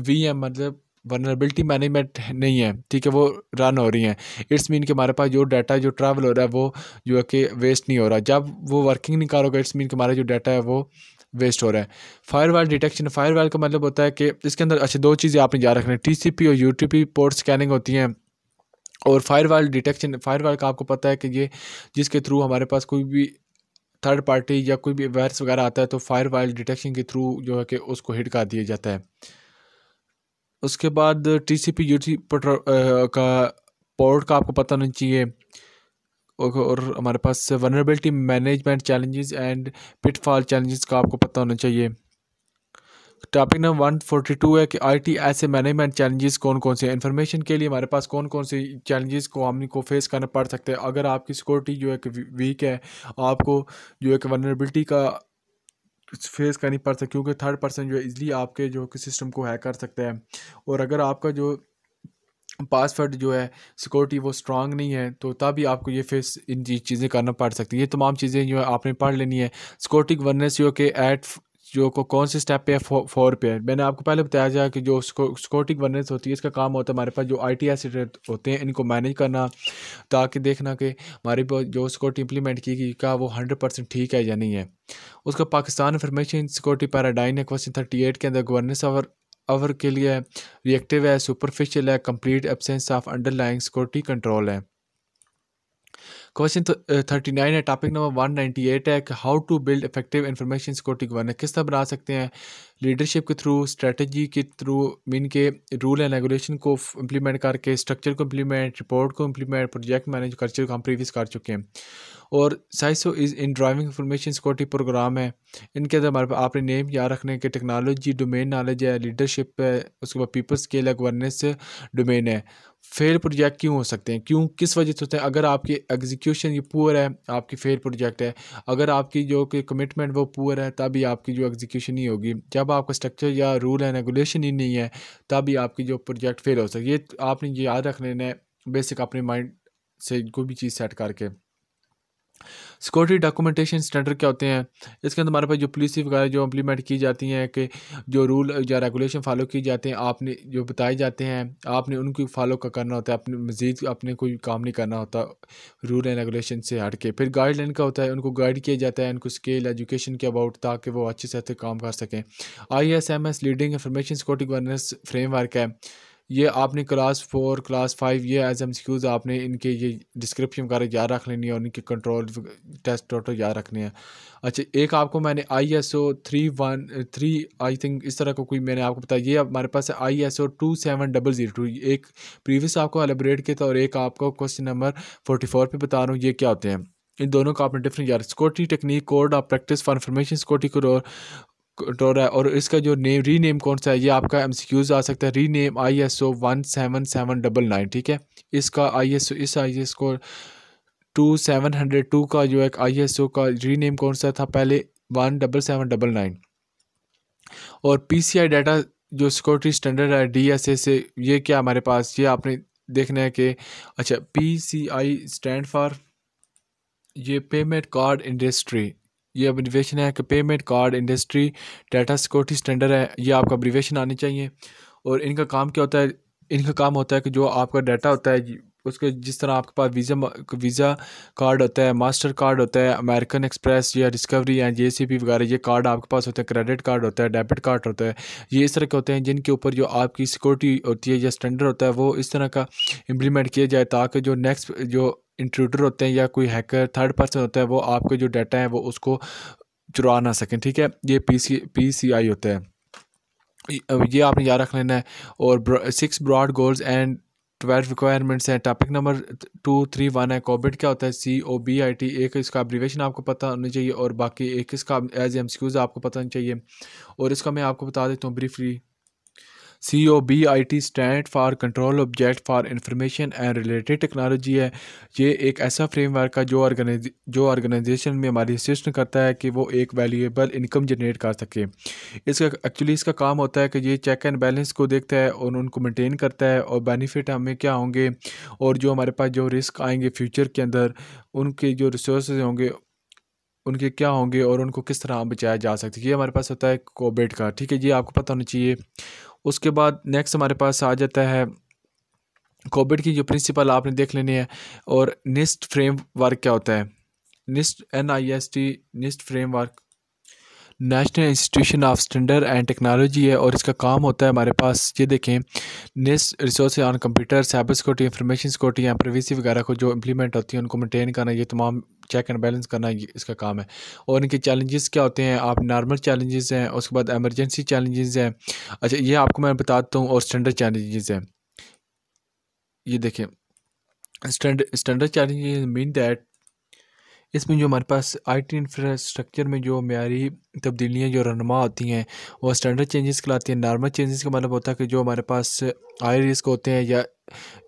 Speaker 1: वी एम मतलब वनरेबिलिटी मैनेजमेंट नहीं है ठीक है वो रन हो रही हैं इट्स मीन कि हमारे पास जो डाटा जो ट्रैवल हो रहा है वो जो है कि वेस्ट नहीं हो रहा जब वो वर्किंग नहीं करोगे इट्स मीन कि हमारा जो डाटा है वो वेस्ट हो रहा है फायरवॉल डिटेक्शन फायरवॉल का मतलब होता है कि इसके अंदर अच्छे दो चीज़ें आपने याद रखना है पी और पी पोर्ट स्कैनिंग होती हैं और फायरवॉल डिटेक्शन फायरवॉल का आपको पता है कि ये जिसके थ्रू हमारे पास कोई भी थर्ड पार्टी या कोई भी वायरस वगैरह आता है तो फायरवॉल डिटेक्शन के थ्रू जो है कि उसको हिट कर दिया जाता है उसके बाद T C P U T का पोर्ट का आपको पता होना चाहिए और हमारे पास vulnerability management challenges and pitfall challenges का आपको पता होना चाहिए topic number one forty two है कि आई टी ऐसे मैनेजमेंट चैलेंजेस कौन कौन से इन्फॉर्मेशन के लिए हमारे पास कौन कौन से चैलेंजेस को हमने को फेस करना पड़ सकते हैं अगर आपकी सिक्योरिटी जो है वीक है आपको जो है वनरेबिलिटी का फेस करनी पड़ सकती क्योंकि थर्ड पर्सन जो है इजली आपके जो कि सिस्टम को हैक कर सकते हैं और अगर आपका जो पासवर्ड जो है सिक्योरिटी वो स्ट्रांग नहीं है तो तभी आपको ये फेस इन चीज़ें करना पड़ सकती है ये तमाम चीज़ें जो है आपने पढ़ लेनी है सिक्योरिटी गवर्नेंस जो कि एट जो को कौन से स्टेप पे है फो फोर पे मैंने आपको पहले बताया जाए कि जो सिक्योरिटी गवर्नेंस होती है इसका काम होता है हमारे पास जो आई टी एसेट होते हैं इनको मैनेज करना ताकि देखना कि हमारे पास जो सिक्योरिटी इंप्लीमेंट की गई क्या वो हंड्रेड परसेंट ठीक है या नहीं है उसका पाकिस्तान इंफॉर्मेशन सिक्योरिटी पैराडाइन है क्वेश्चन थर्टी एट के अंदर गवर्नेंस और आवर के लिए रिएक्टिव है सुपरफिशियल है complete absence of underlying security control है क्वेश्चन तो, थर्टी नाइन है topic number one ninety eight है कि how to build effective information security governor किस तरह बना सकते हैं लीडरशिप के थ्रू स्ट्रेटजी के थ्रू मीन के रूल एंड रेगुलेशन को इम्प्लीमेंट करके स्ट्रक्चर को इम्प्लीमेंट रिपोर्ट को इम्प्लीमेंट प्रोजेक्ट मैनेज कर चुके हम प्रीवियस कर चुके हैं और CISO is in driving information security program है इनके अंदर हमारे पास आपने नेम याद रखने के टेक्नोलॉजी डोमेन नॉलेज है लीडरशिप है उसके बाद people scale awareness governance domain है फेल प्रोजेक्ट क्यों हो सकते हैं क्यों किस वजह से होते हैं अगर आपकी एग्जीक्यूशन ये पुअर है आपकी फेल प्रोजेक्ट है अगर आपकी जो कि कमिटमेंट वो पुअर है तभी आपकी जो एग्जीक्यूशन ही होगी जब आपका स्ट्रक्चर या रूल एंड रेगुलेशन ही नहीं है तभी आपकी जो प्रोजेक्ट फेल हो सकती है ये आपने याद रख लेना है बेसिक अपने माइंड से कोई भी चीज़ सेट करके सिक्योरिटी डॉक्यूमेंटेशन स्टैंडर्ड क्या होते हैं इसके अंदर हमारे पास जो पुलिस वगैरह जो इम्प्लीमेंट की जाती हैं कि जो रूल या रेगुलेशन फॉलो किए जाते हैं आपने जो बताए जाते हैं आपने उनको फॉलो का करना होता है अपने मज़ीद अपने कोई काम नहीं करना होता रूल एंड रेगुलेशन से हट के फिर गाइडलाइन का होता है उनको गाइड किया जाता है उनको स्किल एजुकेशन के अबाउट ताकि वो अच्छे से अच्छे काम कर सकें I S M S leading information security governance framework है ये आपने क्लास फोर क्लास फाइव ये एज एम स्क्यूज़ आपने इनके ये डिस्क्रिप्शन वगैरह याद रख लेनी है और इनके कंट्रोल टेस्ट टोटो याद रखने हैं अच्छा एक आपको मैंने I S O three one three I think इस तरह का को कोई मैंने आपको बताया ये हमारे पास है I S O two seven double zero two एक प्रीवियस आपको एलिब्रेट किया था और एक आपको क्वेश्चन नंबर फोर्टी फोर पर बता रहा हूँ ये क्या होते हैं इन दोनों का आपने डिफरेंट यार security technique code of practice for information security code और टोरा और इसका जो नेम री नेम कौन सा है ये आपका एम सी क्यूज़ आ सकता है rename I S O one seven seven double nine ठीक है इसका आई एस ओ इस आई एस को टू सेवन हंड्रेड टू का जो एक आई एस ओ का री नेम कौन सा था पहले one double seven double nine और पी सी आई डाटा जो सिक्योरिटी स्टैंडर्ड है डी एस ए से ये क्या हमारे पास ये आपने देखना है कि अच्छा P C I stand for ये पेमेंट कार्ड इंडस्ट्री ये अब्रीवेशन है कि payment card industry data security standard है ये आपका अब्रीवेशन आनी चाहिए और इनका काम क्या होता है इनका काम होता है कि जो आपका डाटा होता है उसके जिस तरह आपके पास वीज़ा वीज़ा कार्ड होता है मास्टर कार्ड होता है अमेरिकन एक्सप्रेस या डिस्कवरी या जे सी पी वगैरह ये कार्ड आपके पास होता है क्रेडिट कार्ड होता है डेबिट कार्ड होता है ये इस तरह के होते हैं जिनके ऊपर जो आपकी सिक्योरिटी होती है या स्टैंडर्ड होता है वो इस तरह का इम्प्लीमेंट किया जाए ताकि जो नेक्स्ट जो इंट्रूडर होते हैं या कोई हैकर थर्ड पर्सन होता है वो आपके जो डाटा है वो उसको चुरा ना सकें ठीक है ये पी सी पी सी आई होता है ये आपने याद रख लेना है और six broad goals and twelve requirements हैं topic number two three one है कोविड क्या होता है सी ओ बी आई टी एक इसका अब्रीवेशन आपको पता होना चाहिए और बाकी एक इसका एज एम आपको पता होना चाहिए और इसका मैं आपको बता देता हूँ briefly C O B I T stand for control object for information and related technology है ये एक ऐसा फ्रेमवर्क है जो ऑर्गेनाइज जो ऑर्गेनाइजेशन में हमारी असिस्ट करता है कि वो एक वैल्यूएबल इनकम जनरेट कर सके इसका एक्चुअली इसका काम होता है कि ये चेक एंड बैलेंस को देखता है और उनको मेनटेन करता है और बेनिफिट हमें क्या होंगे और जो हमारे पास जो रिस्क आएंगे फ्यूचर के अंदर उनके जो रिसोर्स होंगे उनके क्या होंगे और उनको किस तरह बचाया जा सकता है ये हमारे पास होता है कोबेट का ठीक है ये आपको पता होना चाहिए उसके बाद नेक्स्ट हमारे पास आ जाता है कोविड की जो प्रिंसिपल आपने देख लेनी है और निस्ट फ्रेम वर्क क्या होता है NIST N I S T NIST framework national institution of standard and technology है और इसका काम होता है हमारे पास ये देखें NIST resource on computer cyber security information security या प्रवेसी वगैरह को जो इम्प्लीमेंट होती है उनको मेनटेन करना ये तमाम चेक एंड बैलेंस करना इसका काम है और इनके चैलेंजेस क्या होते हैं आप नॉर्मल चैलेंजेस हैं उसके बाद एमरजेंसी चैलेंजेस हैं अच्छा ये आपको मैं बताता हूँ और स्टैंडर्ड चैलेंजेस हैं ये देखें standard standard challenges mean that इसमें जो हमारे पास आई टी इंफ्रास्ट्रक्चर में जो म्यारी तब्दीलियाँ जो रनमा होती हैं वो स्टैंडर्ड चेंजेस कहलाती हैं नॉर्मल चेंजेस का मतलब होता है कि जो हमारे पास आई रिस्क होते हैं या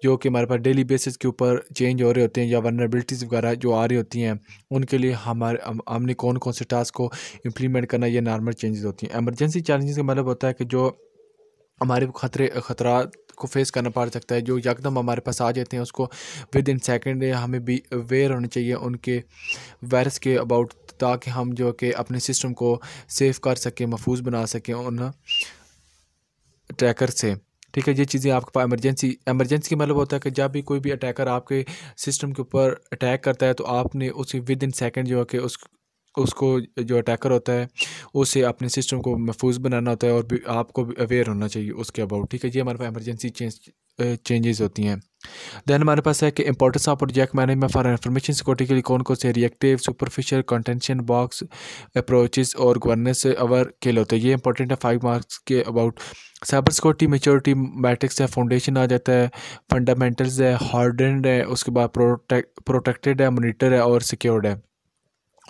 Speaker 1: जो कि हमारे पास डेली बेसिस के ऊपर चेंज हो रहे होते हैं या वनरेबिलिटीज़ वगैरह जो आ रही होती हैं उनके लिए हमारे हमने कौन कौन से टास्क को इम्प्लीमेंट करना यह नॉर्मल चेंजेस होती हैं एमरजेंसी चैलेंजेस का मतलब होता है कि जो हमारे खतरे खतरा को फेस करना पड़ सकता है जो यकदम हमारे पास आ जाते हैं उसको विद इन सेकेंड हमें भी अवेयर होना चाहिए उनके वायरस के अबाउट ताकि हम जो कि अपने सिस्टम को सेफ कर सकें महफूज बना सकें उन ट्रैकर से ठीक है ये चीज़ें आपके पास एमरजेंसी एमरजेंसी मतलब होता है कि जब भी कोई भी अटैकर आपके सिस्टम के ऊपर अटैक करता है तो आपने उसे विद इन सेकेंड जो है कि उस उसको जो अटैकर होता है उसे अपने सिस्टम को महफूज बनाना होता है और भी आपको भी अवेयर होना चाहिए उसके अबाउट ठीक है ये हमारे पास एमरजेंसी चेंज चेंजेस होती हैं देन हमारे पास है कि importance of project management for information security के लिए कौन कौन से reactive superficial contention box approaches और गवर्नेंस अवर लिए होते हैं ये इंपॉर्टेंट है फाइव मार्क्स के about cyber security maturity matrix है फाउंडेशन आ जाता है फंडामेंटल्स है हार्डेंड है उसके बाद प्रोटेक्टेड है मोनिटर है और सिक्योर्ड है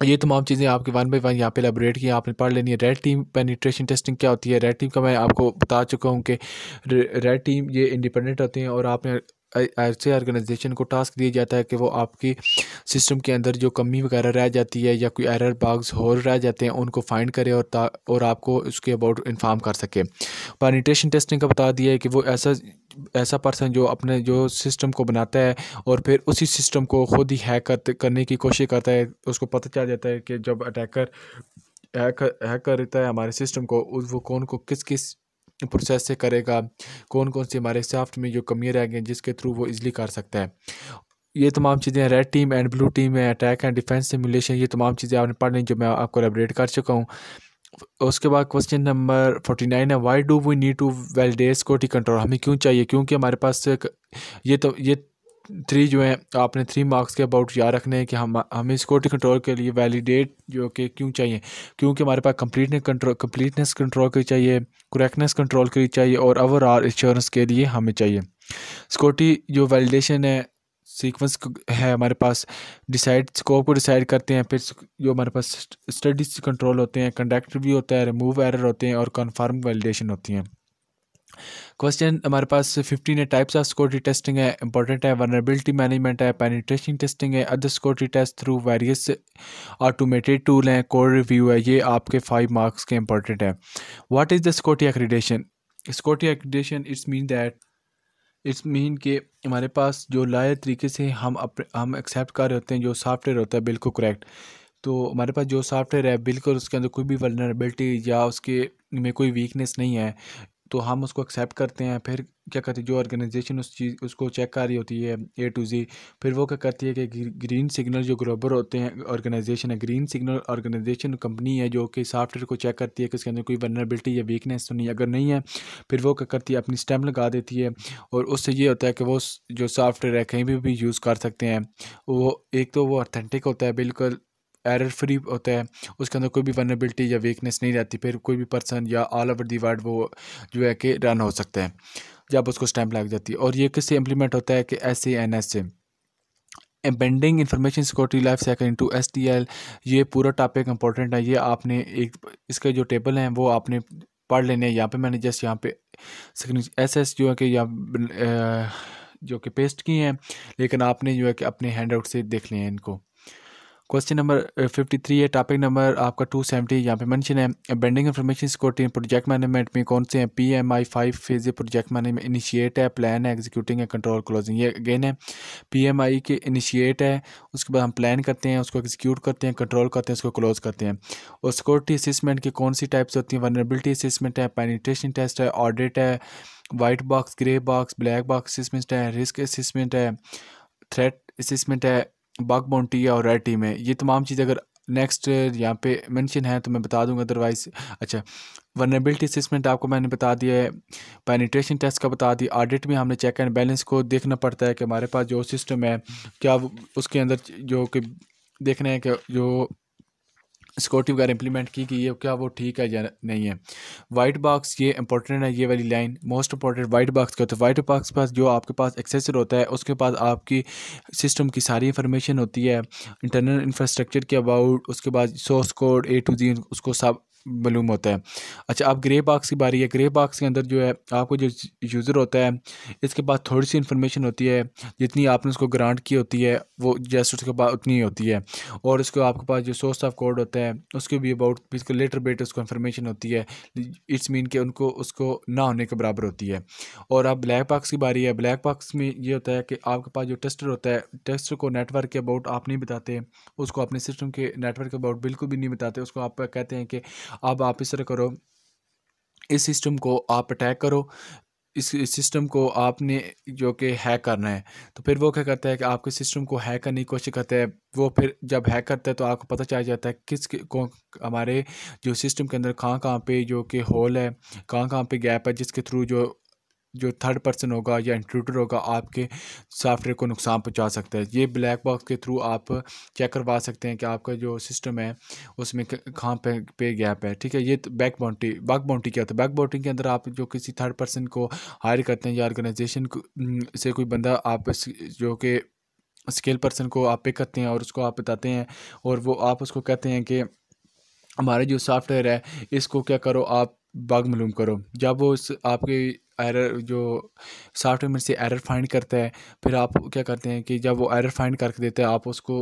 Speaker 1: ये तमाम चीज़ें आपके वन बाई वन यहाँ पे एलेबोरेट की आपने पढ़ लेनी है रेड टीम पेनिट्रेशन टेस्टिंग क्या होती है रेड टीम का मैं आपको बता चुका हूँ कि रेड टीम ये इंडिपेंडेंट होते हैं और आपने ऐसे ऑर्गेनाइजेशन को टास्क दिया जाता है कि वो आपकी सिस्टम के अंदर जो कमी वगैरह रह जाती है या कोई एरर बाग्स हो रह जाते हैं उनको फाइंड करे और ता और आपको उसके अबाउट इन्फॉर्म कर सके पैनिटेशन टेस्टिंग का बता दिया है कि वो ऐसा ऐसा पर्सन जो अपने जो सिस्टम को बनाता है और फिर उसी सिस्टम को खुद ही हैक करने की कोशिश करता है उसको पता चल जाता है कि जब अटैकर हैक हैक करता है हमारे सिस्टम को वो कौन को किस किस प्रोसेस से करेगा कौन कौन सी हमारे सॉफ्ट में जो कमियाँ रह गई जिसके थ्रू वो इजीली कर सकता है ये तमाम चीज़ें हैं red team and blue team है अटैक एंड डिफेंस सिमुलेशन ये तमाम चीज़ें आपने पढ़ ली जो मैं आपको एलेबरेट कर चुका हूँ उसके बाद क्वेश्चन नंबर फोर्टी नाइन है why do we need to validate security control हमें क्यों चाहिए क्योंकि हमारे पास ये तो ये थ्री जो है आपने थ्री मार्क्स के अबाउट याद रखने हैं कि हम हमें सिक्योरिटी कंट्रोल के लिए वैलिडेट जो कि क्यों चाहिए क्योंकि हमारे पास कंप्लीटनेस कंट्रोल कंप्लीटनेस कंट्रोल के चाहिए करेक्टनेस कंट्रोल के लिए चाहिए और ओवरऑल इंश्योरेंस के लिए हमें चाहिए सिक्योरिटी जो वैलिडेशन है सीक्वेंस है हमारे पास डिसाइड स्कोप को डिसाइड करते हैं फिर जो हमारे पास स्टडीज कंट्रोल होते हैं कंडक्ट भी होता है रिमूव एरर होते हैं और कन्फर्म वैलिडेशन होती हैं क्वेश्चन हमारे पास फिफ्टीन है टाइप्स ऑफ सिक्योरिटी टेस्टिंग है इंपॉर्टेंट है वनरेबिलिटी मैनेजमेंट है पेनिट्रेशन टेस्टिंग है other security test through various automated tool हैं कोड रिव्यू है ये आपके फाइव मार्क्स के इंपॉर्टेंट है what is the security accreditation security accreditation it's mean that it's mean के हमारे पास जो लाए तरीके से हम अपने हम एक्सेप्ट कर रहे होते हैं जो सॉफ्टवेयर होता है बिल्कुल करेक्ट तो हमारे पास जो सॉफ्टवेयर है बिल्कुल उसके अंदर कोई भी वनरेबिलिटी या उसके में कोई वीकनेस नहीं है तो हम उसको एक्सेप्ट करते हैं फिर क्या करती है जो ऑर्गेनाइजेशन उस चीज़ उसको चेक कर रही होती है ए टू जी फिर वो क्या करती है कि ग्रीन सिग्नल जो ग्लोबर होते हैं ऑर्गेनाइजेशन है ग्रीन सिग्नल ऑर्गेनाइजेशन कंपनी है जो कि सॉफ्टवेयर को चेक करती है कि उसके अंदर कोई वनरेबिलिटी या वीकनेस तो नहीं अगर नहीं है फिर वो क्या करती है अपनी स्टैम्प लगा देती है और उससे ये होता है कि वो जो सॉफ्टवेयर है कहीं भी भी यूज़ कर सकते हैं वो एक तो वो ऑथेंटिक होता है बिल्कुल एरर फ्री होता है उसके अंदर कोई भी वनबिलिटी या वीकनेस नहीं रहती फिर कोई भी पर्सन या ऑल ओवर दी वर्ल्ड वो जो है कि रन हो सकता है जब उसको स्टैंप लग जाती है और ये किससे इम्प्लीमेंट होता है कि एस एन एस से bending information security life cycle to S T L ये पूरा टॉपिक इंपॉर्टेंट है ये आपने एक इसके जो टेबल हैं वो आपने पढ़ लेने हैं यहाँ पे मैंने जस्ट यहाँ पे एस एस जो है कि यहाँ जो कि पेस्ट किए हैं लेकिन आपने जो है कि अपने हैंड आउट से देख लिया है इनको क्वेश्चन नंबर फिफ्टी थ्री है टॉपिक नंबर आपका टू सेवेंटी यहाँ पे मेंशन है bending information security project management में कौन से हैं P M I five phase project management initiate है प्लान है एग्जीक्यूटिंग है कंट्रोल क्लोजिंग ये अगेन है पी एम आई के इनिशिएट है उसके बाद हम प्लान करते हैं उसको एग्जीक्यूट करते हैं कंट्रोल करते हैं उसको क्लोज करते हैं और सिक्योरिटी असिसमेंट की कौन सी टाइप्स होती हैं वनरेबिलिटी असिसमेंट है पैनिट्रेशन टेस्ट है ऑडिट है white box grey box black box assessment है रिस्क असिसमेंट है थ्रेट असिसमेंट है बाग बाउंटी और रेड टीम है ये तमाम चीज़ अगर नेक्स्ट यहाँ पे मेंशन है तो मैं बता दूंगा अदरवाइज अच्छा वर्नेबिलिटी असेसमेंट आपको मैंने बता दिया है पेनिट्रेशन टेस्ट का बता दिया ऑडिट में हमने चेक एंड बैलेंस को देखना पड़ता है कि हमारे पास जो सिस्टम है क्या उसके अंदर जो कि देखना है कि जो सिक्योरिटी वगैरह इंप्लीमेंट की गई है क्या वो ठीक है या नहीं है वाइट बॉक्स ये इंपॉर्टेंट है ये वाली line most important white box के होता है वाइट बॉक्स पास जो आपके पास एक्सेसर होता है उसके पास आपकी सिस्टम की सारी इन्फॉर्मेशन होती है इंटरनल इंफ्रास्ट्रक्चर के अबाउट उसके बाद source code A to Z उसको सब मालूम होता है अच्छा अब ग्रे बाक्स की बारी है ग्रे बाक्स के अंदर जो है आपको जो यूज़र होता है इसके पास थोड़ी सी इन्फॉर्मेशन होती है जितनी आपने उसको ग्रांट की होती है वो जस्ट उसके पास उतनी ही होती है और उसको आपके पास जो सोर्स ऑफ कोड होता है उसके भी अबाउट इसके लेटर बेट उसको इन्फॉर्मेशन होती है इट्स मीन के उनको उसको ना होने के बराबर होती है और अब ब्लैक बाक्स की बारी है ब्लैक बाक्स में ये होता है कि आपके पास जो टेस्टर होता है टेस्टर को नेटवर्क के अबाउट आप नहीं बताते उसको अपने सिस्टम के नेटवर्क के अबाउट बिल्कुल भी नहीं बताते उसको आप कहते हैं कि अब आप इस तरह करो इस सिस्टम को आप अटैक करो इस सिस्टम को आपने जो कि हैक करना है तो फिर वो क्या करता है कि आपके सिस्टम को हैक करने की कोशिश करता है वो फिर जब हैक करता है तो आपको पता चल जाता है किस को हमारे जो सिस्टम के अंदर कहाँ कहाँ पे जो कि होल है कहाँ कहाँ पे गैप है जिसके थ्रू जो जो थर्ड पर्सन होगा या इंट्रूटर होगा आपके सॉफ्टवेयर को नुकसान पहुंचा सकता है ये ब्लैक बॉक्स के थ्रू आप चेक करवा सकते हैं कि आपका जो सिस्टम है उसमें कहाँ पे पे गैप है ठीक है ये तो बैक बाउंड्री बैक बाउंड्री क्या होता है बैक बाउंड्री के अंदर आप जो किसी थर्ड पर्सन को हायर करते हैं या ऑर्गेनाइजेशन से कोई बंदा आप जो कि स्केल पर्सन को आप पे करते हैं और उसको आप बताते हैं और वो आप उसको कहते हैं कि हमारे जो सॉफ्टवेयर है इसको क्या करो आप बाग मलूम करो जब वो इस आपके एरर जो सॉफ्टवेयर में से एरर फाइंड करता है फिर आप क्या करते हैं कि जब वो एरर फाइंड करके देता है आप उसको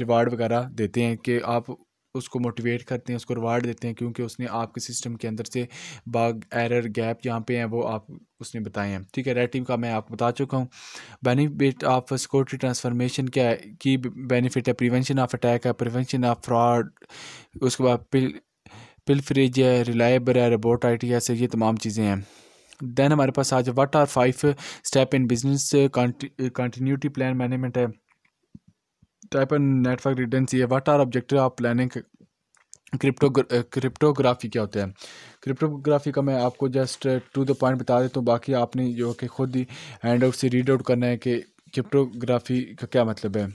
Speaker 1: रिवार्ड वगैरह देते हैं कि आप उसको मोटिवेट करते हैं उसको रिवार्ड देते हैं क्योंकि उसने आपके सिस्टम के अंदर से बाग एरर गैप जहाँ पे हैं वो आप उसने बताए हैं ठीक है रेड टीम का मैं आपको बता चुका हूँ बेनिफिट ऑफ सिक्योरिटी ट्रांसफॉर्मेशन क्या है की बेनिफिट है प्रिवेंशन ऑफ अटैक है प्रिवेंशन ऑफ फ्रॉड उसके बाद पिल पिल फ्रिज है रिलायबल है रोबोट आई टी ये तमाम चीज़ें हैं देन हमारे पास आज what are five step in business continuity plan management है टाइप एंड नेटवर्क रिडेंसी है what are objective of planning crypto cryptography क्या होता है क्रिप्टोग्राफी का मैं आपको जस्ट टू द पॉइंट बता देता हूँ बाकी आपने जो कि खुद ही हैंड आउट से रीड आउट करना है कि क्रिप्टोग्राफी का क्या मतलब है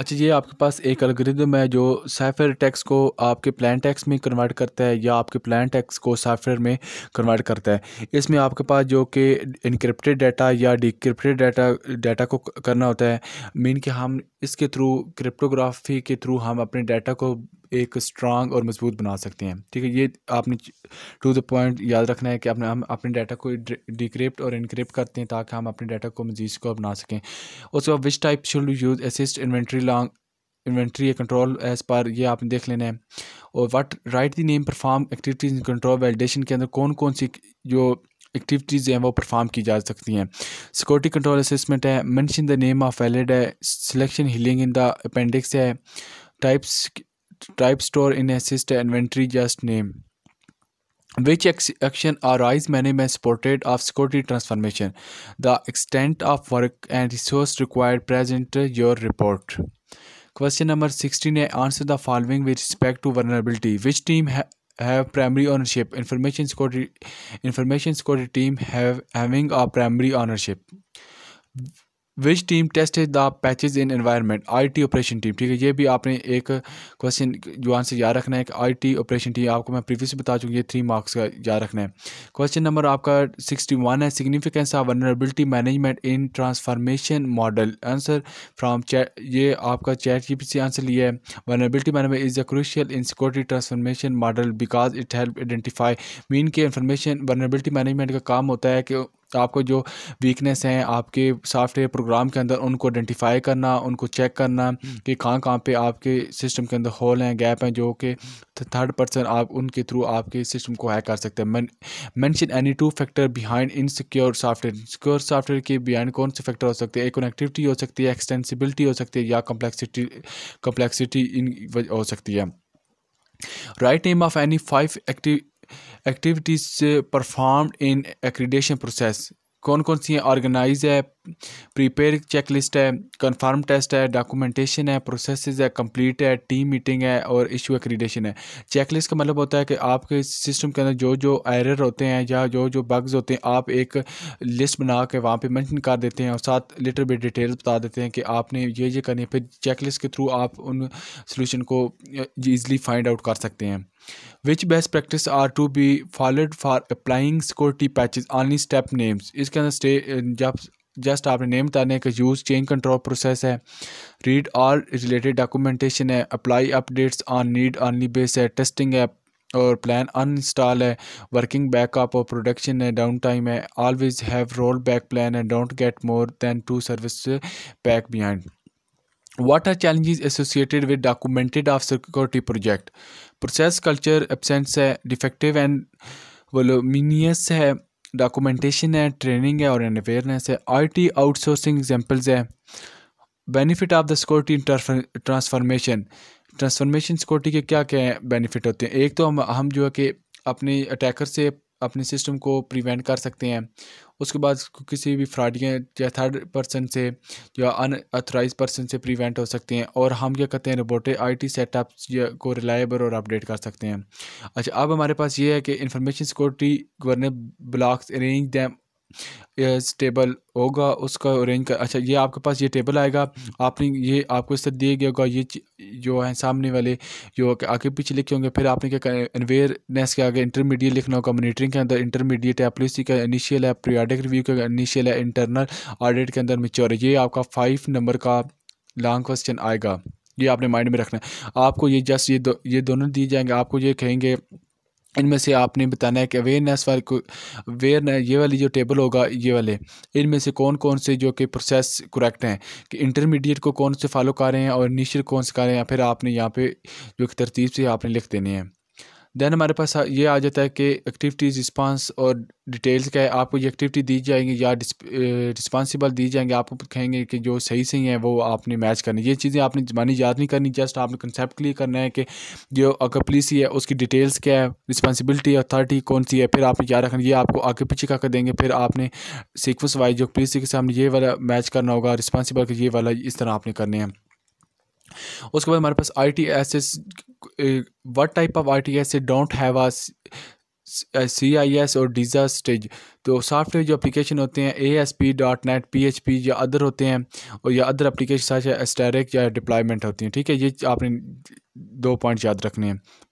Speaker 1: अच्छा ये आपके पास एक अलग्रिदम है जो साइफर टैक्स को आपके प्लान टैक्स में कन्वर्ट करता है या आपके प्लान टैक्स को साइफर में कन्वर्ट करता है इसमें आपके पास जो कि इनक्रिप्टेड डाटा या डिक्रिप्टेड डाटा डाटा को करना होता है मीन कि हम इसके थ्रू क्रिप्टोग्राफी के थ्रू हम अपने डाटा को एक स्ट्रांग और मजबूत बना सकते हैं ठीक है ये आपने टू द पॉइंट याद रखना है कि आपने हम अपने डाटा को डिक्रिप्ट और इनक्रिप्ट करते हैं ताकि हम अपने डाटा को मजीद को बना सकें उसके बाद which type should use asset inventory long inventory या कंट्रोल एज पर ये आपने देख लेना है और what write the name perform activities control validation के अंदर कौन कौन सी जो एक्टिविटीज़ हैं वो परफॉर्म की जा सकती हैं सिक्योरिटी कंट्रोल असेसमेंट है mention the name of valid है selection healing in the appendix है types type store in a sister inventory just name which action arise many management supported of security transformation the extent of work and resource required present your report question number 16 answer the following with respect to vulnerability which team ha have primary ownership information security information security team have having a primary ownership which team tests the patches in I T operation team ठीक है ये भी आपने एक question जो answer याद रखना है कि टी ऑपरेशन टीम आपको मैं प्रीवियस बता चुकी ये थ्री मार्क्स का याद रखना है क्वेश्चन नंबर आपका सिक्सटी वन है significance of vulnerability management in transformation model answer from chat ये आपका चैट की पीछे आंसर लिया है vulnerability management is a crucial in security transformation model because it help identify mean के इन्फॉर्मेशन वनरेबिलिटी मैनेजमेंट का काम होता है कि तो आपको जो वीकनेस हैं आपके सॉफ्टवेयर प्रोग्राम के अंदर उनको आइडेंटिफाई करना उनको चेक करना हम्म। कि कहाँ कहाँ पे आपके सिस्टम के अंदर होल हैं गैप हैं जो कि थर्ड पर्सन आप उनके थ्रू आपके सिस्टम को हैक कर सकते हैं mention any two factor behind insecure software secure software के बिहाइंड कौन से फैक्टर हो सकते हैं कनेक्टिविटी हो सकती है एक्सटेंसिबिलिटी हो सकती है या कम्प्लेक्सिटी कम्प्लेक्सिटी इन हो सकती है write name of any five active activities perform in accreditation process कौन कौन सी हैं ऑर्गेनाइज है प्रिपेयर चेक लिस्ट है कंफर्म टेस्ट है डॉक्यूमेंटेशन है प्रोसेस है कंप्लीट है टीम मीटिंग है और इशू एक्रीडेशन है चेक लिस्ट का मतलब होता है कि आपके सिस्टम के अंदर जो जो एरर होते हैं या जो जो बग्स होते हैं आप एक लिस्ट बना के वहाँ पे मेंशन कर देते हैं और साथ लिटर बिट डिटेल्स बता देते हैं कि आपने ये ये करनी है फिर चेक लिस्ट के थ्रू आप उन सोल्यूशन को ईजिली फाइंड आउट कर सकते हैं which best practice are to be followed for applying security patches only step names इसके अंदर स्टे uh, जब जस्ट आपने नेम बताने का यूज़ चेंज कंट्रोल प्रोसेस है रीड ऑल रिलेटेड डॉक्यूमेंटेशन है apply updates on need only base है testing है और प्लान अनस्टॉल है वर्किंग बैकअप और प्रोडक्शन है डाउन टाइम है always have roll back plan है don't get more than to service back behind what are challenges associated with documented of security project process culture absence है defective and voluminous है documentation है training है और and awareness है IT outsourcing examples है benefit of the security transformation transformation security के क्या क्या बेनिफिट होते हैं एक तो हम हम जो है कि अपने अटैकर से अपने सिस्टम को प्रिवेंट कर सकते हैं उसके बाद किसी भी के या थर्ड पर्सन से या अनऑथराइज पर्सन से प्रिवेंट हो सकते हैं और हम क्या कहते हैं रोबोटिक आई टी सेटअप को रिलायबल और अपडेट कर सकते हैं अच्छा अब हमारे पास ये है कि information security governor blocks arrange them इस टेबल होगा उसका अरेंज कर अच्छा ये आपके पास ये टेबल आएगा आपने ये आपको इससे दिए गया होगा ये जो है सामने वाले जो आगे पीछे लिखे होंगे फिर आपने क्या अवेयरनेस के आगे इंटरमीडिएट लिखना होगा मॉनिटरिंग के अंदर इंटरमीडिएट है पॉलिसी का इनिशियल है पीरियाडिक रिव्यू का इनिशियल है इंटरनल ऑडिट के अंदर मिच्योर ये आपका फाइव नंबर का लॉन्ग क्वेश्चन आएगा ये आपने माइंड में रखना है आपको ये जस्ट ये दो ये दोनों दिए जाएंगे आपको ये कहेंगे इनमें से आपने बताना है कि अवेयरनेस वाले को अवेयरनेस ये वाली जो टेबल होगा ये वाले इनमें से कौन कौन से जो कि प्रोसेस करेक्ट हैं कि इंटरमीडिएट को कौन से फॉलो कर रहे हैं और इनिशियल कौन से कर रहे हैं या फिर आपने यहाँ पे जो कि तरतीब से आपने लिख देने हैं देन हमारे पास ये आ जाता है कि एक्टिविटीज़ रिस्पांस और डिटेल्स क्या है आपको ये एक्टिविटी दी जाएंगी या रिस्पांसिबल दी जाएंगे आपको कहेंगे कि जो सही सही है वो आपने मैच करनी ये चीज़ें आपने जबानी याद नहीं करनी जस्ट आपने कंसेप्ट क्लियर करना है कि जो अगर पुलिस है उसकी डिटेल्स क्या है रिस्पांसिबिलिटी अथॉरिटी कौन सी है फिर आपने क्या रखना ये आपको आगे पीछे का कर देंगे फिर आपने सिक्वेंस वाइज जो पुलिस के सामने ये वाला मैच करना होगा रिस्पांसिबल ये वाला इस तरह आपने करने हैं उसके बाद हमारे पास I T S S what of R T S don't have a C I S और डीजा स्टेज तो सॉफ्टवेयर जो अपलिकेशन होते हैं A S P dot net P H P या अदर होते हैं और या अदर अप्लीकेशन साथ एस्टेरिक या डिप्लॉयमेंट होती हैं ठीक है ये आपने दो पॉइंट याद रखने हैं